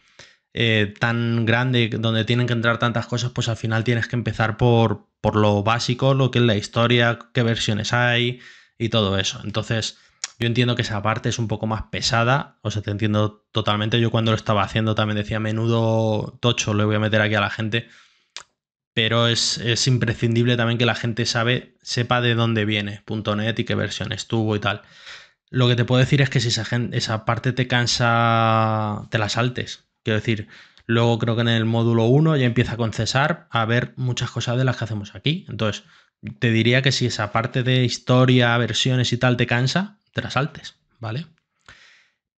Eh, tan grande donde tienen que entrar tantas cosas, pues al final tienes que empezar por, por lo básico, lo que es la historia, qué versiones hay y todo eso. Entonces, yo entiendo que esa parte es un poco más pesada, o sea, te entiendo totalmente. Yo cuando lo estaba haciendo también decía, menudo tocho le voy a meter aquí a la gente, pero es, imprescindible también que la gente sabe, sepa de dónde viene .NET y qué versiones tuvo y tal. Lo que te puedo decir es que si esa, esa parte te cansa, te la saltes. Quiero decir, luego creo que en el módulo 1 ya empieza con concesar a ver muchas cosas de las que hacemos aquí. Entonces, te diría que si esa parte de historia, versiones y tal te cansa, trasaltes, ¿vale?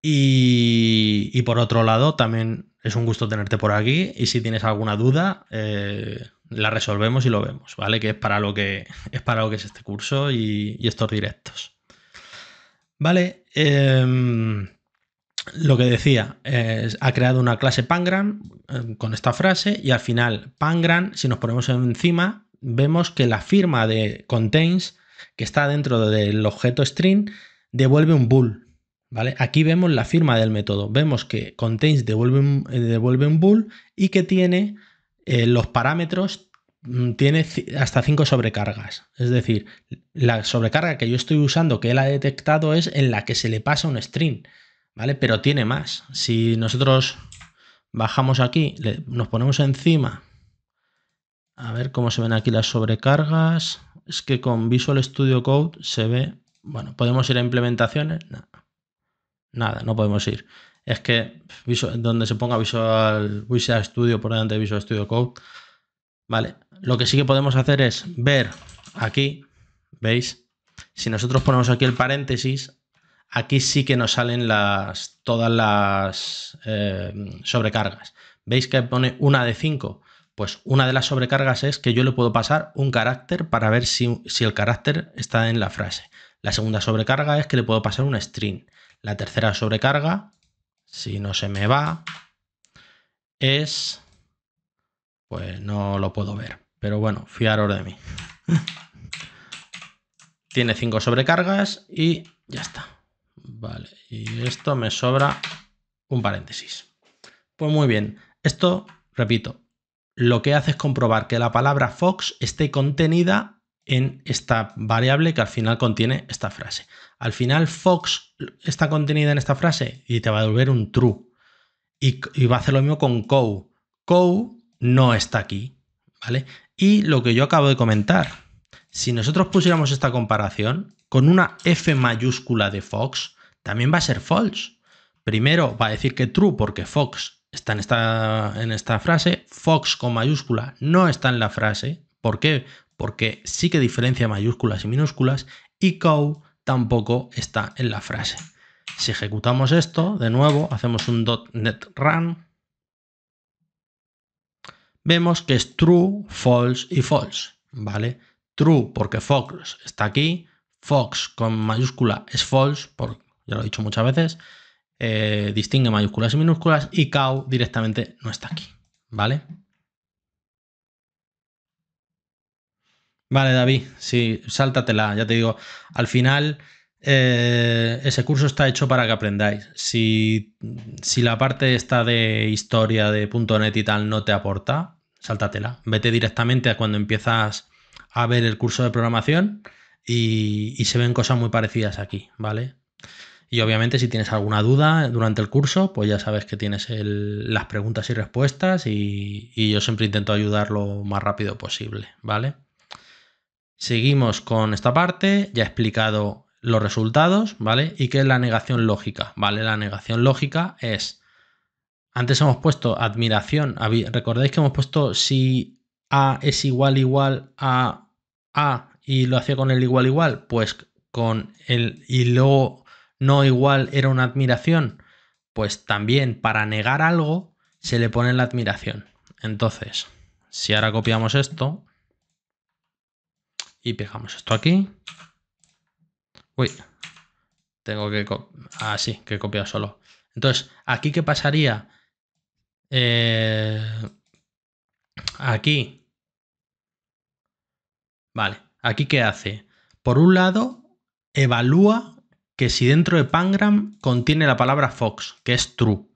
Y, por otro lado, también es un gusto tenerte por aquí y si tienes alguna duda, eh, la resolvemos y lo vemos, ¿vale? Que es para lo que es, para lo que es este curso y, estos directos. Vale, em, lo que decía, ha creado una clase Pangram em, con esta frase y al final Pangram, si nos ponemos encima, vemos que la firma de contains que está dentro del objeto string devuelve un bool. ¿vale? Aquí vemos la firma del método. Vemos que contains devuelve un, eh, devuelve un bool y que tiene eh, los parámetros, mm, tiene hasta cinco sobrecargas. Es decir, la sobrecarga que yo estoy usando, que él ha detectado, es en la que se le pasa un string. ¿Vale? Pero tiene más. Si nosotros bajamos aquí, nos ponemos encima. A ver cómo se ven aquí las sobrecargas. Es que con Visual Studio Code se ve bueno, ¿podemos ir a implementaciones? Nada, no podemos ir. Es que donde se ponga Visual, Visual Studio por delante de Visual Studio Code, vale. Lo que sí que podemos hacer es ver aquí, ¿veis? Si nosotros ponemos aquí el paréntesis, aquí sí que nos salen las, todas las em, sobrecargas. ¿Veis que pone una de cinco? Pues una de las sobrecargas es que yo le puedo pasar un carácter para ver si, si el carácter está en la frase. La segunda sobrecarga es que le puedo pasar un string. La tercera sobrecarga, si no se me va, es... Pues no lo puedo ver. Pero bueno, fiaros de mí. Tiene cinco sobrecargas y ya está. Vale, y esto me sobra un paréntesis. Pues muy bien, esto, repito, lo que hace es comprobar que la palabra Fox esté contenida en esta variable que al final contiene esta frase. Al final Fox está contenida en esta frase y te va a devolver un true. Y, va a hacer lo mismo con cow. Cow no está aquí, ¿vale? Y lo que yo acabo de comentar, si nosotros pusiéramos esta comparación con una F mayúscula de Fox, también va a ser false. Primero va a decir que true porque Fox está en esta, en esta frase, Fox con mayúscula no está en la frase. ¿Por qué? porque sí que diferencia mayúsculas y minúsculas y cow tampoco está en la frase. Si ejecutamos esto, de nuevo, hacemos un .NET run, vemos que es true, false y false, ¿vale? True porque Fox está aquí, Fox con mayúscula es false, por, ya lo he dicho muchas veces, eh, distingue mayúsculas y minúsculas y cow directamente no está aquí, ¿vale? Vale, David, sí, sáltatela, ya te digo. Al final, eh, ese curso está hecho para que aprendáis. Si, si la parte esta de historia de .NET y tal no te aporta, sáltatela. Vete directamente a cuando empiezas a ver el curso de programación y, se ven cosas muy parecidas aquí, ¿vale? Y obviamente si tienes alguna duda durante el curso, pues ya sabes que tienes el, las preguntas y respuestas y, y yo siempre intento ayudar lo más rápido posible, ¿vale? Seguimos con esta parte, ya he explicado los resultados, ¿vale? ¿Y qué es la negación lógica? ¿Vale? La negación lógica es, antes hemos puesto admiración, recordáis que hemos puesto si A es igual igual a A y lo hacía con el igual igual, pues con el y luego no igual era una admiración, pues también para negar algo se le pone la admiración. Entonces, si ahora copiamos esto, y pegamos esto aquí. Uy, tengo que... Así, ah, que he copiado solo. Entonces, ¿aquí qué pasaría? Eh, aquí. Vale, ¿aquí qué hace? Por un lado, evalúa que si dentro de Pangram contiene la palabra Fox, que es true.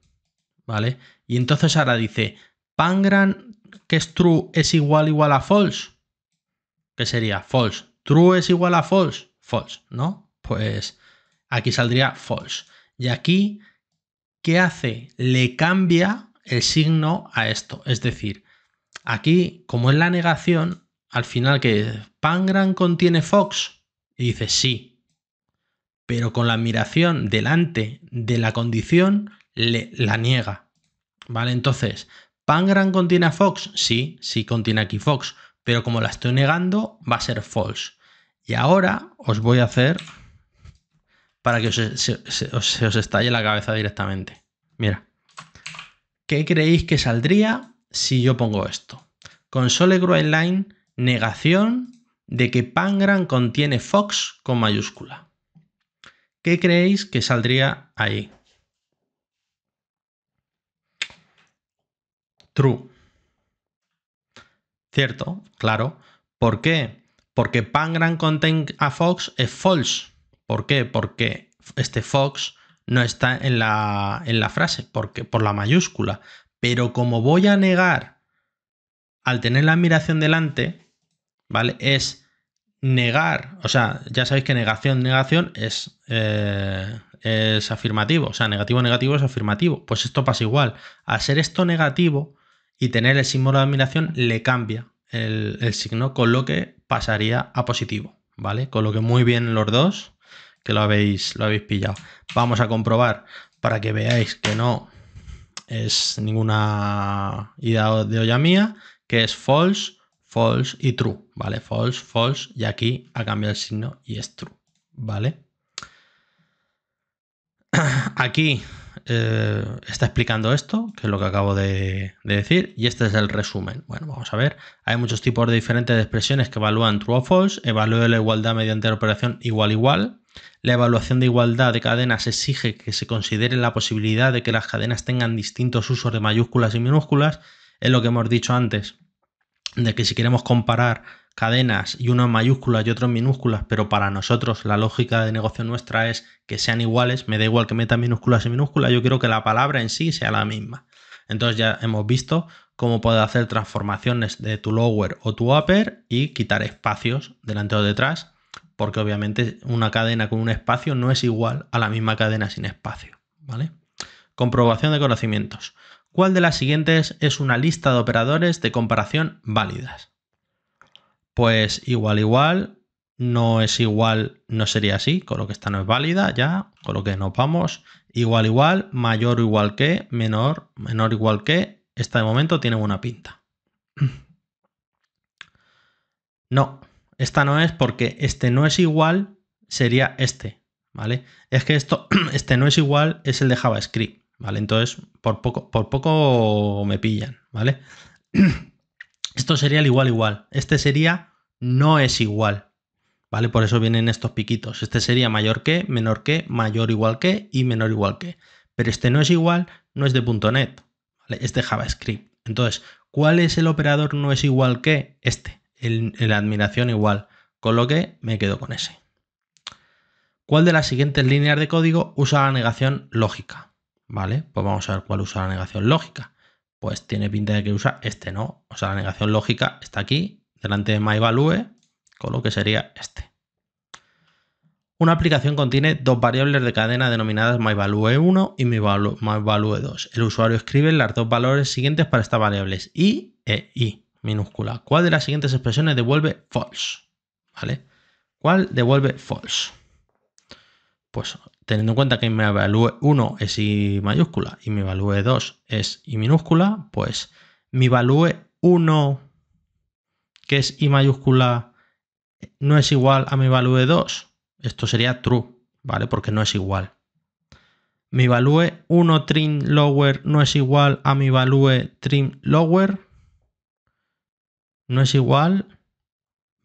¿Vale? Y entonces ahora dice, Pangram que es true es igual igual a false sería false. True es igual a false, false, ¿no? Pues aquí saldría false. Y aquí, ¿qué hace? Le cambia el signo a esto. Es decir, aquí, como es la negación, al final que gran contiene Fox y dice sí. Pero con la admiración delante de la condición, le, la niega. ¿Vale? Entonces, gran contiene a Fox? Sí, sí contiene aquí Fox pero como la estoy negando, va a ser false. Y ahora os voy a hacer para que se, os, estalle la cabeza directamente. Mira, ¿qué creéis que saldría si yo pongo esto? Console Line negación de que Pangram contiene Fox con mayúscula. ¿Qué creéis que saldría ahí? True. Cierto, claro. ¿Por qué? Porque Pangram content a Fox es false. ¿Por qué? Porque este Fox no está en la, en la frase, porque, por la mayúscula. Pero como voy a negar al tener la admiración delante, ¿vale? Es negar, o sea, ya sabéis que negación, negación es, eh, es afirmativo, o sea, negativo, negativo es afirmativo. Pues esto pasa igual. Al ser esto negativo, y tener el símbolo de admiración le cambia el, signo, con lo que pasaría a positivo, ¿vale? Con lo que muy bien los dos, que lo habéis, lo habéis pillado. Vamos a comprobar para que veáis que no es ninguna idea de olla mía, que es false, false y true, ¿vale? False, false, y aquí ha cambiado el signo y es true, ¿vale? Aquí eh, está explicando esto, que es lo que acabo de, decir, y este es el resumen. Bueno, vamos a ver. Hay muchos tipos de diferentes expresiones que evalúan true o false, evalúa la igualdad mediante la operación igual-igual. La evaluación de igualdad de cadenas exige que se considere la posibilidad de que las cadenas tengan distintos usos de mayúsculas y minúsculas. Es lo que hemos dicho antes, de que si queremos comparar cadenas y uno mayúsculas y otro minúsculas, pero para nosotros la lógica de negocio nuestra es que sean iguales, me da igual que metan minúsculas y minúsculas, yo quiero que la palabra en sí sea la misma. Entonces ya hemos visto cómo puedes hacer transformaciones de tu lower o tu upper y quitar espacios delante o detrás, porque obviamente una cadena con un espacio no es igual a la misma cadena sin espacio, ¿vale? Comprobación de conocimientos. ¿Cuál de las siguientes es una lista de operadores de comparación válidas? pues igual, igual, no es igual, no sería así, con lo que esta no es válida ya, con lo que nos vamos, igual, igual, mayor o igual que, menor, menor igual que, esta de momento tiene buena pinta. No, esta no es porque este no es igual, sería este, ¿vale? Es que esto, este no es igual, es el de JavaScript, ¿vale? Entonces, por poco, por poco me pillan, ¿vale? Esto sería el igual igual. Este sería no es igual. ¿Vale? Por eso vienen estos piquitos. Este sería mayor que, menor que, mayor igual que y menor igual que. Pero este no es igual, no es de .NET, Es de JavaScript. Entonces, ¿cuál es el operador no es igual que este? en la admiración igual. Con lo que me quedo con ese. ¿Cuál de las siguientes líneas de código usa la negación lógica? ¿Vale? Pues vamos a ver cuál usa la negación lógica pues tiene pinta de que usa este, ¿no? O sea, la negación lógica está aquí, delante de myValue, con lo que sería este. Una aplicación contiene dos variables de cadena denominadas myValue1 y myValue2. El usuario escribe los dos valores siguientes para estas variables, i e i, minúscula. ¿Cuál de las siguientes expresiones devuelve false? ¿Vale? ¿Cuál devuelve false? Pues teniendo en cuenta que me evalúe 1 es I mayúscula y mi evalúe 2 es I minúscula, pues mi evalúe 1, que es I mayúscula, no es igual a mi evalúe 2. Esto sería true, ¿vale? Porque no es igual. Mi evalúe 1 trim lower no es igual a mi evalúe trim lower. No es igual.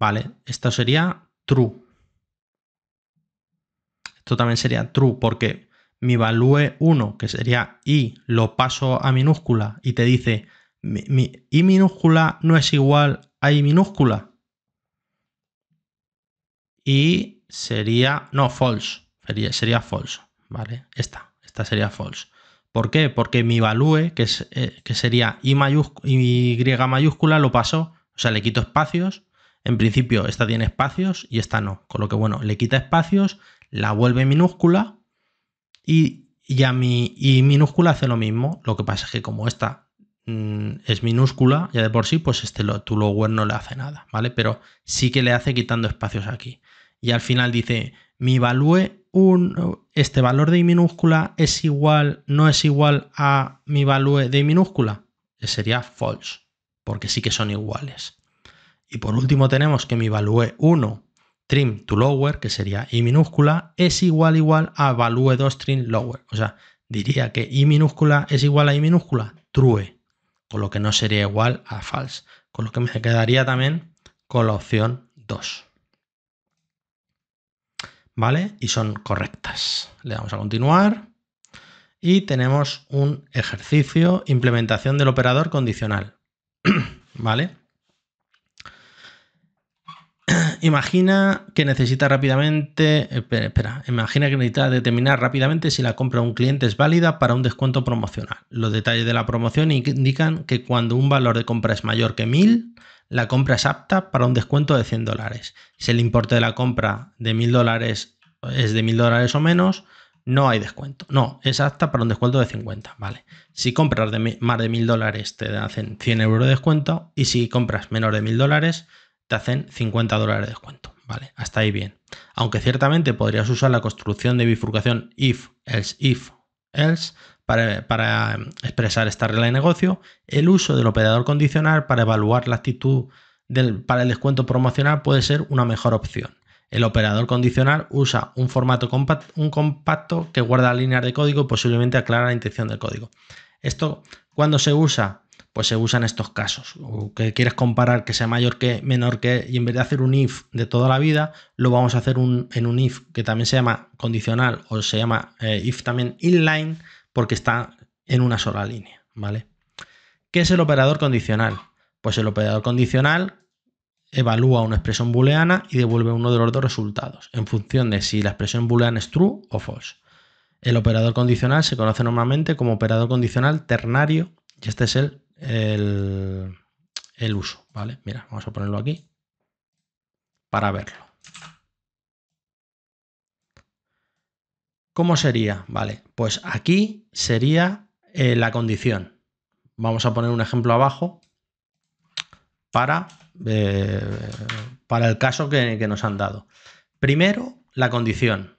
Vale, esto sería true. Esto también sería true porque mi value 1, que sería i, lo paso a minúscula y te dice mi, i minúscula no es igual a i minúscula. Y sería, no, false, sería, sería false, ¿vale? Esta, esta sería false. ¿Por qué? Porque mi value, que, eh, que sería i mayúscula, y mayúscula, lo paso, o sea, le quito espacios. En principio, esta tiene espacios y esta no. Con lo que, bueno, le quita espacios la vuelve minúscula y, ya a mi, y minúscula hace lo mismo. Lo que pasa es que como esta mm, es minúscula ya de por sí, pues este lo, tu lower no le hace nada, ¿vale? Pero sí que le hace quitando espacios aquí. Y al final dice, mi value 1, este valor de i minúscula es igual, no es igual a mi value de i minúscula. Sería false, porque sí que son iguales. Y por último tenemos que mi value 1 trim to lower, que sería i minúscula, es igual igual a value 2 trim lower. O sea, diría que i minúscula es igual a i minúscula, true, con lo que no sería igual a false, con lo que me quedaría también con la opción 2. ¿Vale? Y son correctas. Le damos a continuar y tenemos un ejercicio implementación del operador condicional. ¿Vale? imagina que necesita rápidamente, espera, imagina que necesita determinar rápidamente si la compra de un cliente es válida para un descuento promocional. Los detalles de la promoción indican que cuando un valor de compra es mayor que 1000, la compra es apta para un descuento de 100 dólares. Si el importe de la compra de 1000 dólares es de 1000 dólares o menos, no hay descuento. No, es apta para un descuento de 50, ¿vale? Si compras de más de 1000 dólares te hacen 100 euros de descuento y si compras menos de 1000 dólares te hacen 50 dólares de descuento. Vale, hasta ahí bien. Aunque ciertamente podrías usar la construcción de bifurcación if, else, if, else para, em, expresar esta regla de negocio, el uso del operador condicional para evaluar la actitud del, para el descuento promocional puede ser una mejor opción. El operador condicional usa un formato un compacto que guarda líneas de código posiblemente aclara la intención del código. Esto, cuando se usa? pues se usan estos casos. O que quieres comparar que sea mayor que menor que, y en vez de hacer un if de toda la vida, lo vamos a hacer en un if que también se llama condicional o se llama eh, if también inline porque está en una sola línea, ¿vale? ¿Qué es el operador condicional? Pues el operador condicional evalúa una expresión booleana y devuelve uno de los dos resultados, en función de si la expresión booleana es true o false. El operador condicional se conoce normalmente como operador condicional ternario y este es el el, uso, ¿vale? Mira, vamos a ponerlo aquí para verlo. ¿Cómo sería? Vale, pues aquí sería eh, la condición. Vamos a poner un ejemplo abajo para, eh, para el caso que, que, nos han dado. Primero, la condición.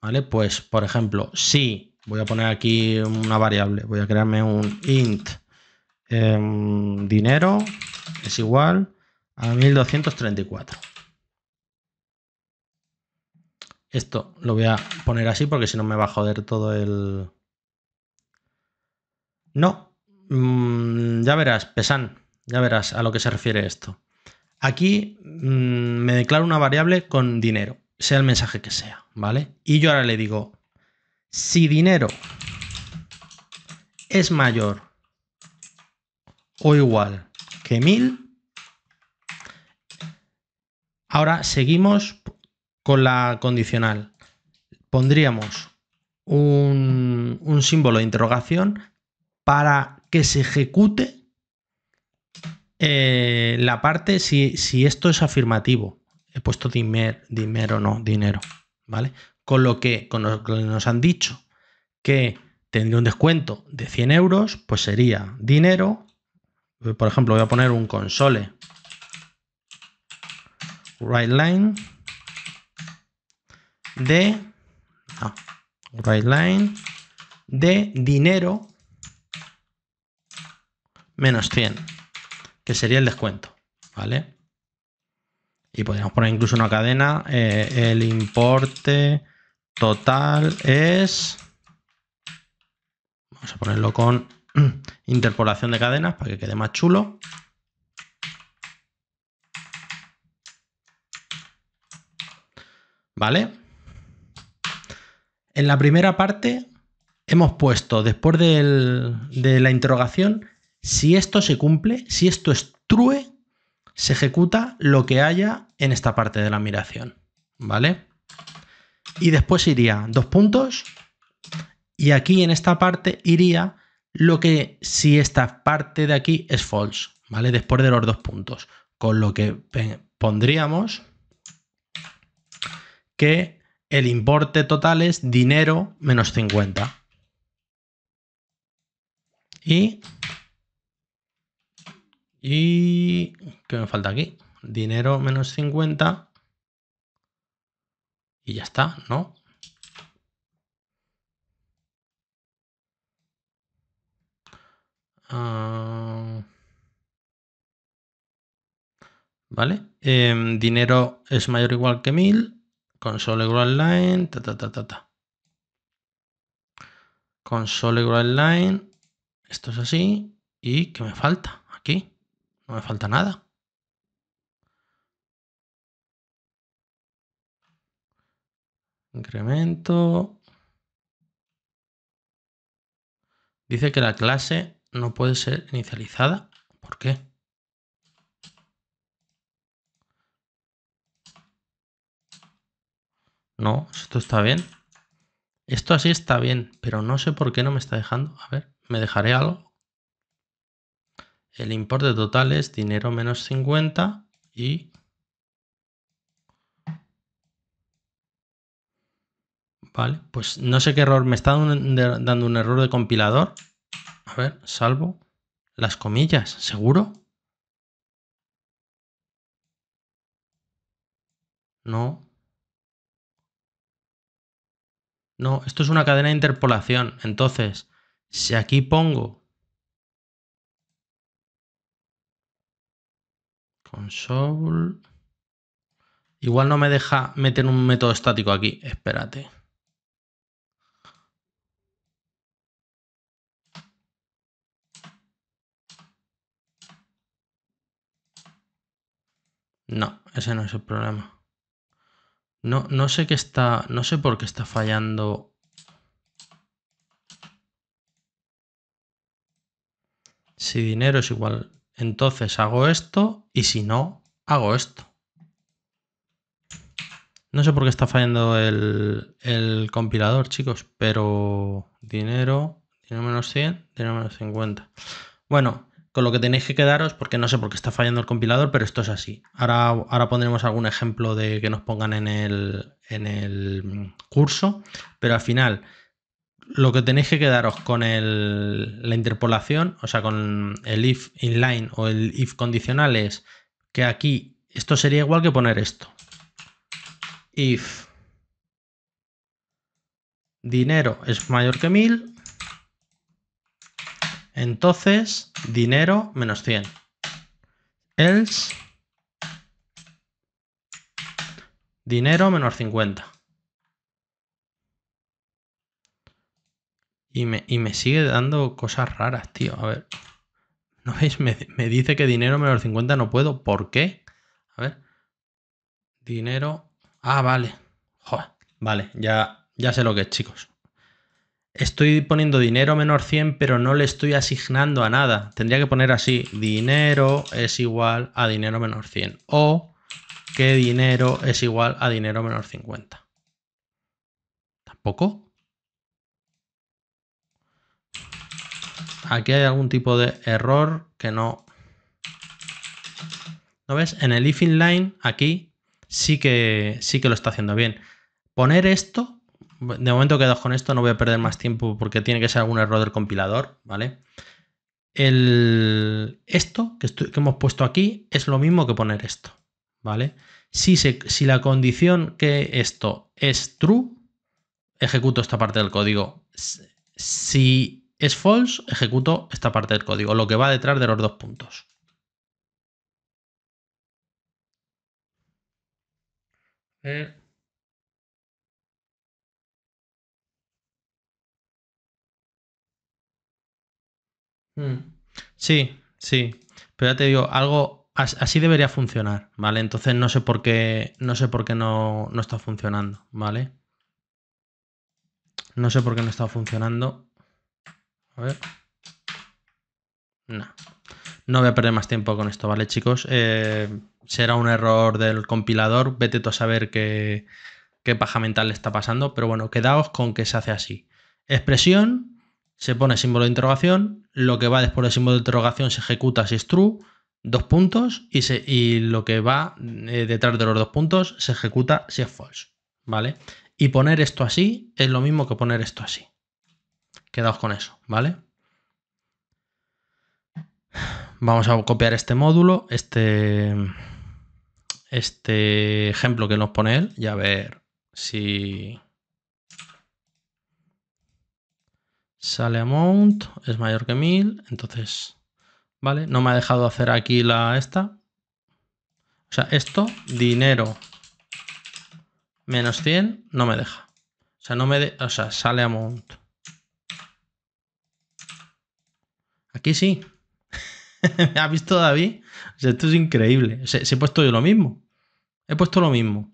¿Vale? Pues, por ejemplo, si voy a poner aquí una variable, voy a crearme un int Em, dinero es igual a 1234. Esto lo voy a poner así porque si no me va a joder todo el... No, mm, ya verás, pesan, ya verás a lo que se refiere esto. Aquí mm, me declaro una variable con dinero, sea el mensaje que sea, ¿vale? Y yo ahora le digo, si dinero es mayor o igual que 1000. Ahora seguimos con la condicional. Pondríamos un, símbolo de interrogación para que se ejecute eh, la parte si, esto es afirmativo. He puesto dinero dinero, no, dinero. ¿Vale? Con lo, que, con lo que nos han dicho que tendría un descuento de 100 euros, pues sería dinero por ejemplo, voy a poner un console. Right line de no, ah, right line de dinero menos 100, que sería el descuento, ¿vale? Y podríamos poner incluso una cadena, eh, el importe total es, vamos a ponerlo con interpolación de cadenas para que quede más chulo. ¿Vale? En la primera parte hemos puesto, después de la interrogación, si esto se cumple, si esto es true, se ejecuta lo que haya en esta parte de la miración. ¿Vale? Y después iría dos puntos. Y aquí en esta parte iría lo que si esta parte de aquí es false, ¿vale? Después de los dos puntos, con lo que pondríamos que el importe total es dinero menos 50. Y... ¿Y qué me falta aquí? Dinero menos 50. Y ya está, ¿no? Ah. vale. Em, dinero es mayor o igual que 1000. Console Online. Ta, ta, ta, ta, Console Online. Esto es así. ¿Y qué me falta? Aquí. No me falta nada. Incremento. Dice que la clase no puede ser inicializada. ¿Por qué? No, esto está bien. Esto así está bien, pero no sé por qué no me está dejando. A ver, ¿me dejaré algo? El importe total es dinero menos 50 y... Vale, pues no sé qué error. Me está dando un error de compilador. A ver, salvo las comillas, ¿seguro? No. No, esto es una cadena de interpolación. Entonces, si aquí pongo console, igual no me deja meter un método estático aquí. Espérate. No, ese no es el problema. No, no sé qué está. No sé por qué está fallando. Si dinero es igual. Entonces hago esto y si no, hago esto. No sé por qué está fallando el, el compilador, chicos, pero dinero, dinero menos 100, dinero menos 50. Bueno, con lo que tenéis que quedaros, porque no sé por qué está fallando el compilador, pero esto es así. Ahora, ahora pondremos algún ejemplo de que nos pongan en el, curso, pero al final lo que tenéis que quedaros con el, la interpolación, o sea, con el if inline o el if condicional es que aquí esto sería igual que poner esto. If dinero es mayor que 1000, entonces, dinero menos 100. Else, dinero menos 50. Y me, sigue dando cosas raras, tío. A ver. ¿No veis? Me, dice que dinero menos 50 no puedo. ¿Por qué? A ver. Dinero. Ah, vale. Joder. Vale, ya, ya sé lo que es, chicos estoy poniendo dinero menor 100, pero no le estoy asignando a nada. Tendría que poner así, dinero es igual a dinero menor 100. O que dinero es igual a dinero menor 50. ¿Tampoco? Aquí hay algún tipo de error que no... ¿No ves? En el if in line aquí, sí que, sí que lo está haciendo bien. Poner esto de momento quedo con esto, no voy a perder más tiempo porque tiene que ser algún error del compilador, ¿vale? El, esto que, hemos puesto aquí es lo mismo que poner esto, ¿vale? Si, si la condición que esto es true, ejecuto esta parte del código. Si es false, ejecuto esta parte del código, lo que va detrás de los dos puntos. ver. Eh, Mm. Sí, sí. Pero ya te digo, algo así debería funcionar, ¿vale? Entonces no sé por qué, no sé por qué no, está funcionando, ¿vale? No sé por qué no está funcionando. A ver. No. No voy a perder más tiempo con esto, ¿vale, chicos? Eh, será un error del compilador. Vete tú a saber qué, qué paja mental le está pasando. Pero bueno, quedaos con que se hace así. Expresión, se pone símbolo de interrogación, lo que va después del símbolo de interrogación se ejecuta si es true, dos puntos, y, lo que va eh, detrás de los dos puntos se ejecuta si es false, ¿vale? Y poner esto así es lo mismo que poner esto así. Quedaos con eso, ¿vale? Vamos a copiar este módulo, este, este ejemplo que nos pone él, y a ver si sale amount, es mayor que 1000, entonces, ¿vale? No me ha dejado hacer aquí la esta. O sea, esto, dinero menos 100, no me deja. O sea, no me o sea, sale amount. Aquí sí. ¿Me ha visto, David? esto es increíble. Se, he puesto yo lo mismo. He puesto lo mismo.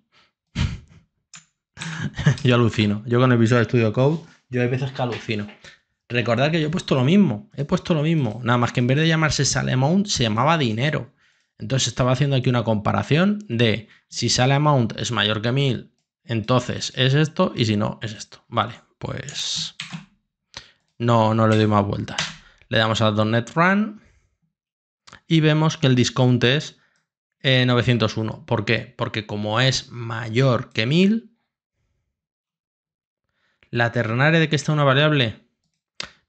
yo alucino. Yo con el Visual Studio Code yo hay veces que alucino. Recordad que yo he puesto lo mismo, he puesto lo mismo, nada más que en vez de llamarse sale amount se llamaba dinero. Entonces estaba haciendo aquí una comparación de si sale amount es mayor que 1000, entonces es esto y si no es esto. Vale, pues no, no le doy más vueltas. Le damos a .NET Run y vemos que el discount es 901. Eh, ¿Por qué? Porque como es mayor que 1000, la ternaria de que está una variable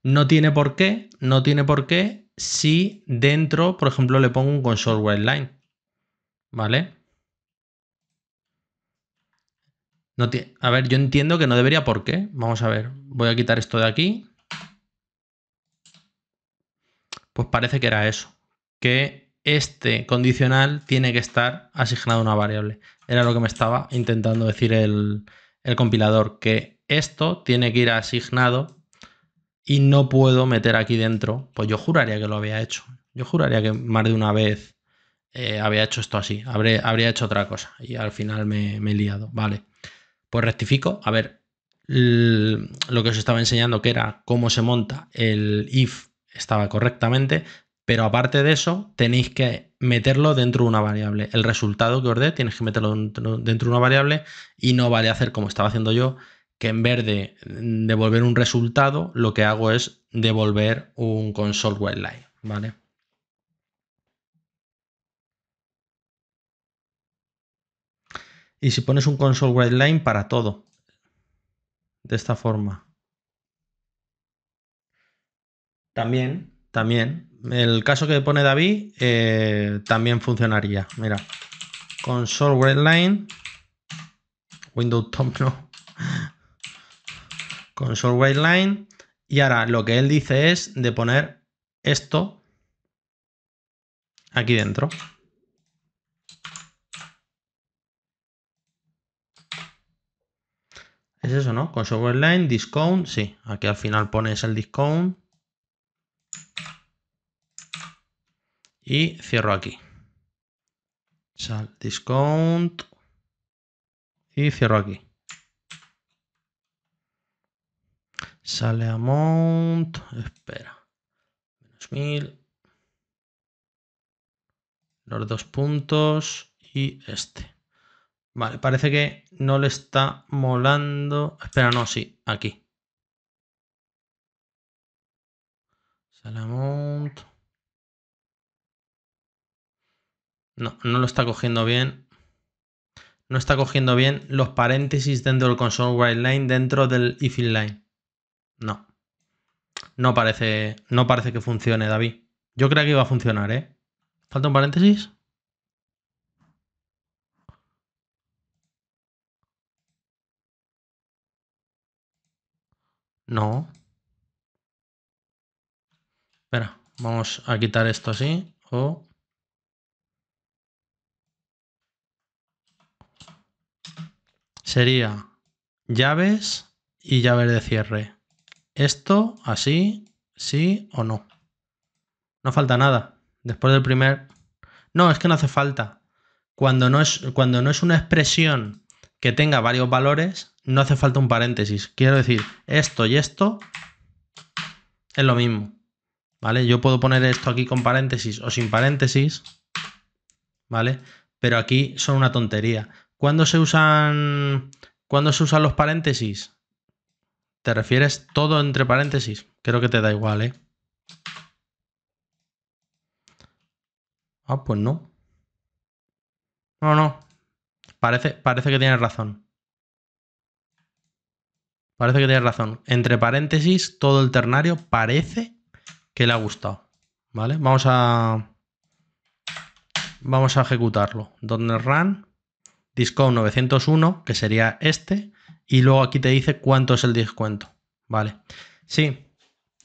no tiene por qué, no tiene por qué si dentro, por ejemplo, le pongo un console line ¿Vale? No a ver, yo entiendo que no debería por qué. Vamos a ver, voy a quitar esto de aquí. Pues parece que era eso, que este condicional tiene que estar asignado a una variable. Era lo que me estaba intentando decir el, el compilador, que esto tiene que ir asignado y no puedo meter aquí dentro, pues yo juraría que lo había hecho. Yo juraría que más de una vez eh, había hecho esto así, habría hecho otra cosa y al final me, me he liado. Vale, pues rectifico. A ver, lo que os estaba enseñando que era cómo se monta el if estaba correctamente, pero aparte de eso tenéis que meterlo dentro de una variable. El resultado que os dé tienes que meterlo dentro de una variable y no vale hacer como estaba haciendo yo, que en vez de devolver un resultado, lo que hago es devolver un console line ¿vale? Y si pones un console line para todo, de esta forma. También, también, el caso que pone David eh, también funcionaría. Mira, console Line Windows Top no con line. Y ahora lo que él dice es de poner esto aquí dentro. Es eso, ¿no? Con software line, discount, sí. Aquí al final pones el discount. Y cierro aquí. Sal, discount. Y cierro aquí. Sale amount. Espera. Menos 1000. Los dos puntos y este. Vale, parece que no le está molando. Espera, no, sí, aquí. Salamont, No, no lo está cogiendo bien. No está cogiendo bien los paréntesis dentro del console while line dentro del if line no. No parece, no parece que funcione, David. Yo creía que iba a funcionar, ¿eh? ¿Falta un paréntesis? No. Espera, vamos a quitar esto así. Sería llaves y llaves de cierre. Esto, así, sí o no. No falta nada. Después del primer... No, es que no hace falta. Cuando no es, cuando no es una expresión que tenga varios valores, no hace falta un paréntesis. Quiero decir, esto y esto es lo mismo. ¿Vale? Yo puedo poner esto aquí con paréntesis o sin paréntesis. ¿Vale? Pero aquí son una tontería. ¿Cuándo se usan, ¿cuándo se usan los paréntesis? Te refieres todo entre paréntesis. Creo que te da igual, ¿eh? Ah, pues no. No, no. Parece, parece que tienes razón. Parece que tienes razón. Entre paréntesis, todo el ternario parece que le ha gustado. ¿Vale? Vamos a... Vamos a ejecutarlo. Donde run discount 901, que sería este, y luego aquí te dice cuánto es el descuento. Vale. Sí,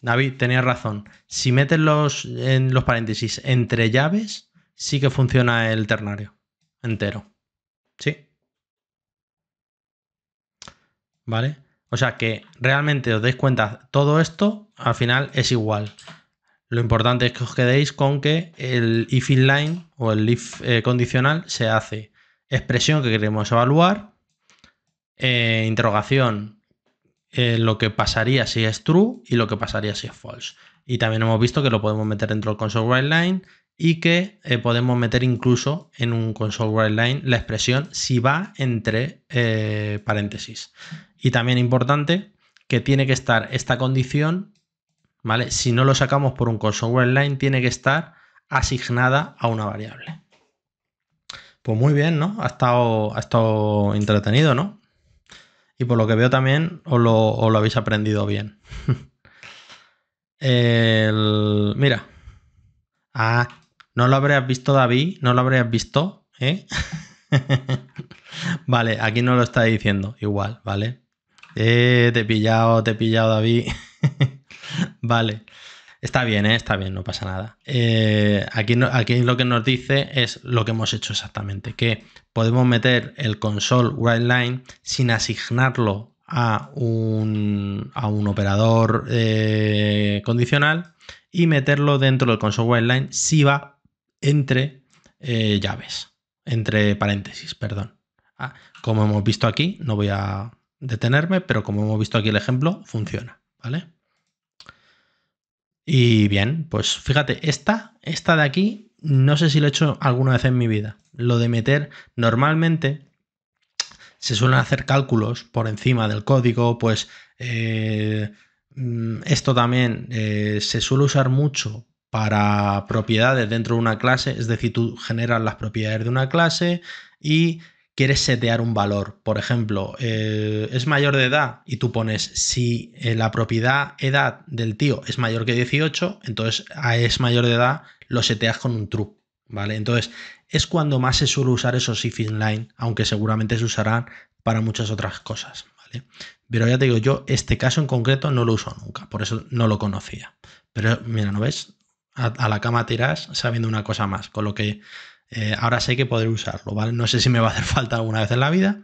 David, tenías razón. Si metes los, en los paréntesis entre llaves, sí que funciona el ternario entero. Sí. Vale. O sea que realmente os dais cuenta, todo esto al final es igual. Lo importante es que os quedéis con que el if inline o el if eh, condicional se hace expresión que queremos evaluar, eh, interrogación, eh, lo que pasaría si es true y lo que pasaría si es false. Y también hemos visto que lo podemos meter dentro del console y que eh, podemos meter incluso en un console la expresión si va entre paréntesis. Y también importante que tiene que estar esta condición, ¿vale? Si no lo sacamos por un console tiene que estar asignada a una variable. Pues muy bien, ¿no? Ha estado, entretenido, ¿no? Y por lo que veo también os lo, habéis aprendido bien. mira. Ah, no lo habrías visto, David. No lo habrías visto, ¿eh? vale, aquí no lo estáis diciendo. Igual, ¿vale? Eh, te he pillado, te he pillado, David. vale. Está bien, ¿eh? está bien, no pasa nada. Eh, aquí, lo que nos dice es lo que hemos hecho exactamente, que podemos meter el console wildline sin asignarlo a un, operador eh, condicional y meterlo dentro del console si va entre llaves, entre paréntesis, perdón. Ah, como hemos visto aquí, no voy a detenerme, pero como hemos visto aquí el ejemplo, funciona, ¿vale? Y bien, pues fíjate, esta, esta de aquí, no sé si lo he hecho alguna vez en mi vida. Lo de meter, normalmente se suelen hacer cálculos por encima del código, pues eh, mm, esto también eh, se suele usar mucho para propiedades dentro de una clase, es decir, tú generas las propiedades de una clase y quieres setear un valor, por ejemplo, eh, es mayor de edad y tú pones si eh, la propiedad edad del tío es mayor que 18, entonces a es mayor de edad lo seteas con un true, ¿vale? Entonces es cuando más se suele usar esos if line, aunque seguramente se usarán para muchas otras cosas, ¿vale? Pero ya te digo, yo este caso en concreto no lo uso nunca, por eso no lo conocía. Pero mira, ¿no ves? A, la cama tiras sabiendo una cosa más, con lo que eh, ahora sé que podré usarlo, ¿vale? No sé si me va a hacer falta alguna vez en la vida,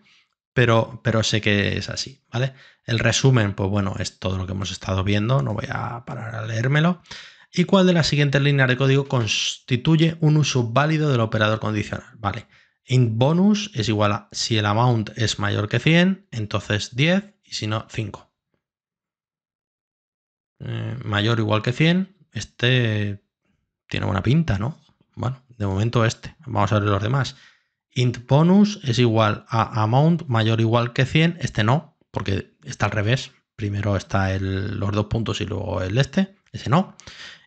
pero, pero sé que es así, ¿vale? El resumen, pues bueno, es todo lo que hemos estado viendo, no voy a parar a leérmelo. ¿Y cuál de las siguientes líneas de código constituye un uso válido del operador condicional? Vale, int bonus es igual a si el amount es mayor que 100, entonces 10 y si no 5. Eh, mayor o igual que 100, este tiene buena pinta, ¿no? Bueno, de momento este. Vamos a ver los demás. Int bonus es igual a amount mayor o igual que 100. Este no, porque está al revés. Primero está los dos puntos y luego el este. Ese no.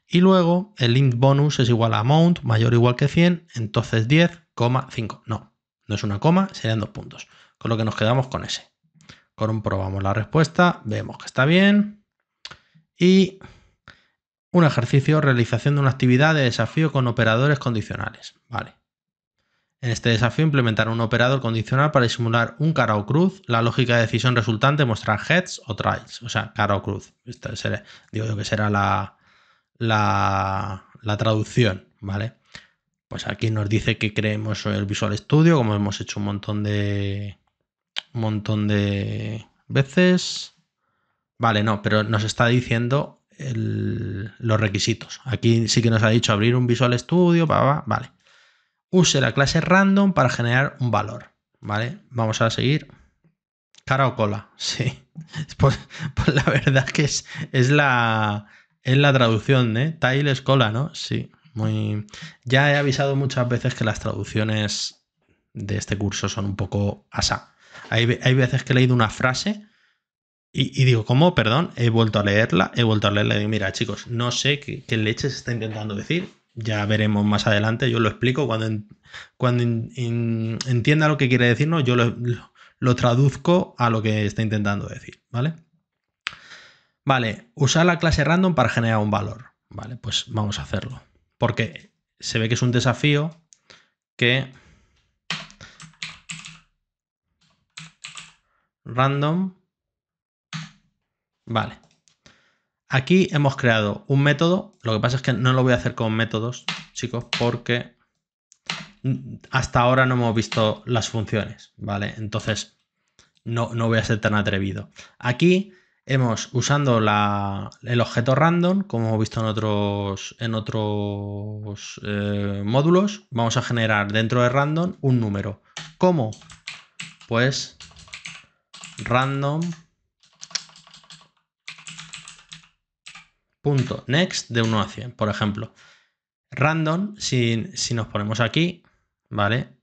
Y luego el int bonus es igual a amount mayor o igual que 100. Entonces 10,5. No, no es una coma, serían dos puntos. Con lo que nos quedamos con ese. Comprobamos la respuesta, vemos que está bien. Y un ejercicio, realización de una actividad de desafío con operadores condicionales. Vale. En este desafío implementar un operador condicional para simular un cara o cruz. La lógica de decisión resultante mostrar heads o trails. O sea, cara o cruz. digo yo que será la, la, la traducción, ¿vale? Pues aquí nos dice que creemos el Visual Studio, como hemos hecho un montón de. un montón de veces. Vale, no, pero nos está diciendo los requisitos. Aquí sí que nos ha dicho abrir un Visual Studio, va, va, vale. Use la clase random para generar un valor, ¿vale? Vamos a seguir. Cara o cola, sí. Pues, la verdad que es, es, la, es la traducción, de ¿eh? Tile es cola, ¿no? Sí, muy... Ya he avisado muchas veces que las traducciones de este curso son un poco asá. Hay, hay veces que he leído una frase y, digo, ¿cómo? Perdón, he vuelto a leerla, he vuelto a leerla y digo, mira chicos, no sé qué, leche se está intentando decir, ya veremos más adelante, yo lo explico, cuando, cuando entienda lo que quiere decirnos, yo lo, lo, traduzco a lo que está intentando decir, ¿vale? Vale, usar la clase random para generar un valor, ¿vale? Pues vamos a hacerlo, porque se ve que es un desafío que... Random Vale. Aquí hemos creado un método. Lo que pasa es que no lo voy a hacer con métodos, chicos, porque hasta ahora no hemos visto las funciones, ¿vale? Entonces, no, voy a ser tan atrevido. Aquí hemos, usando la, el objeto random, como hemos visto en otros, en otros eh, módulos, vamos a generar dentro de random un número. ¿Cómo? Pues random punto next de 1 a 100, por ejemplo. Random, si, si nos ponemos aquí, ¿vale?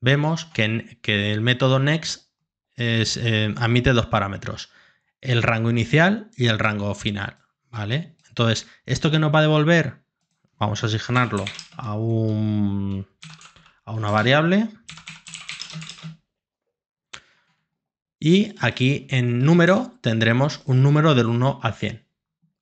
Vemos que, que el método next es, eh, admite dos parámetros, el rango inicial y el rango final, ¿vale? Entonces, esto que nos va a devolver, vamos a asignarlo a, un, a una variable. Y aquí en número tendremos un número del 1 al 100.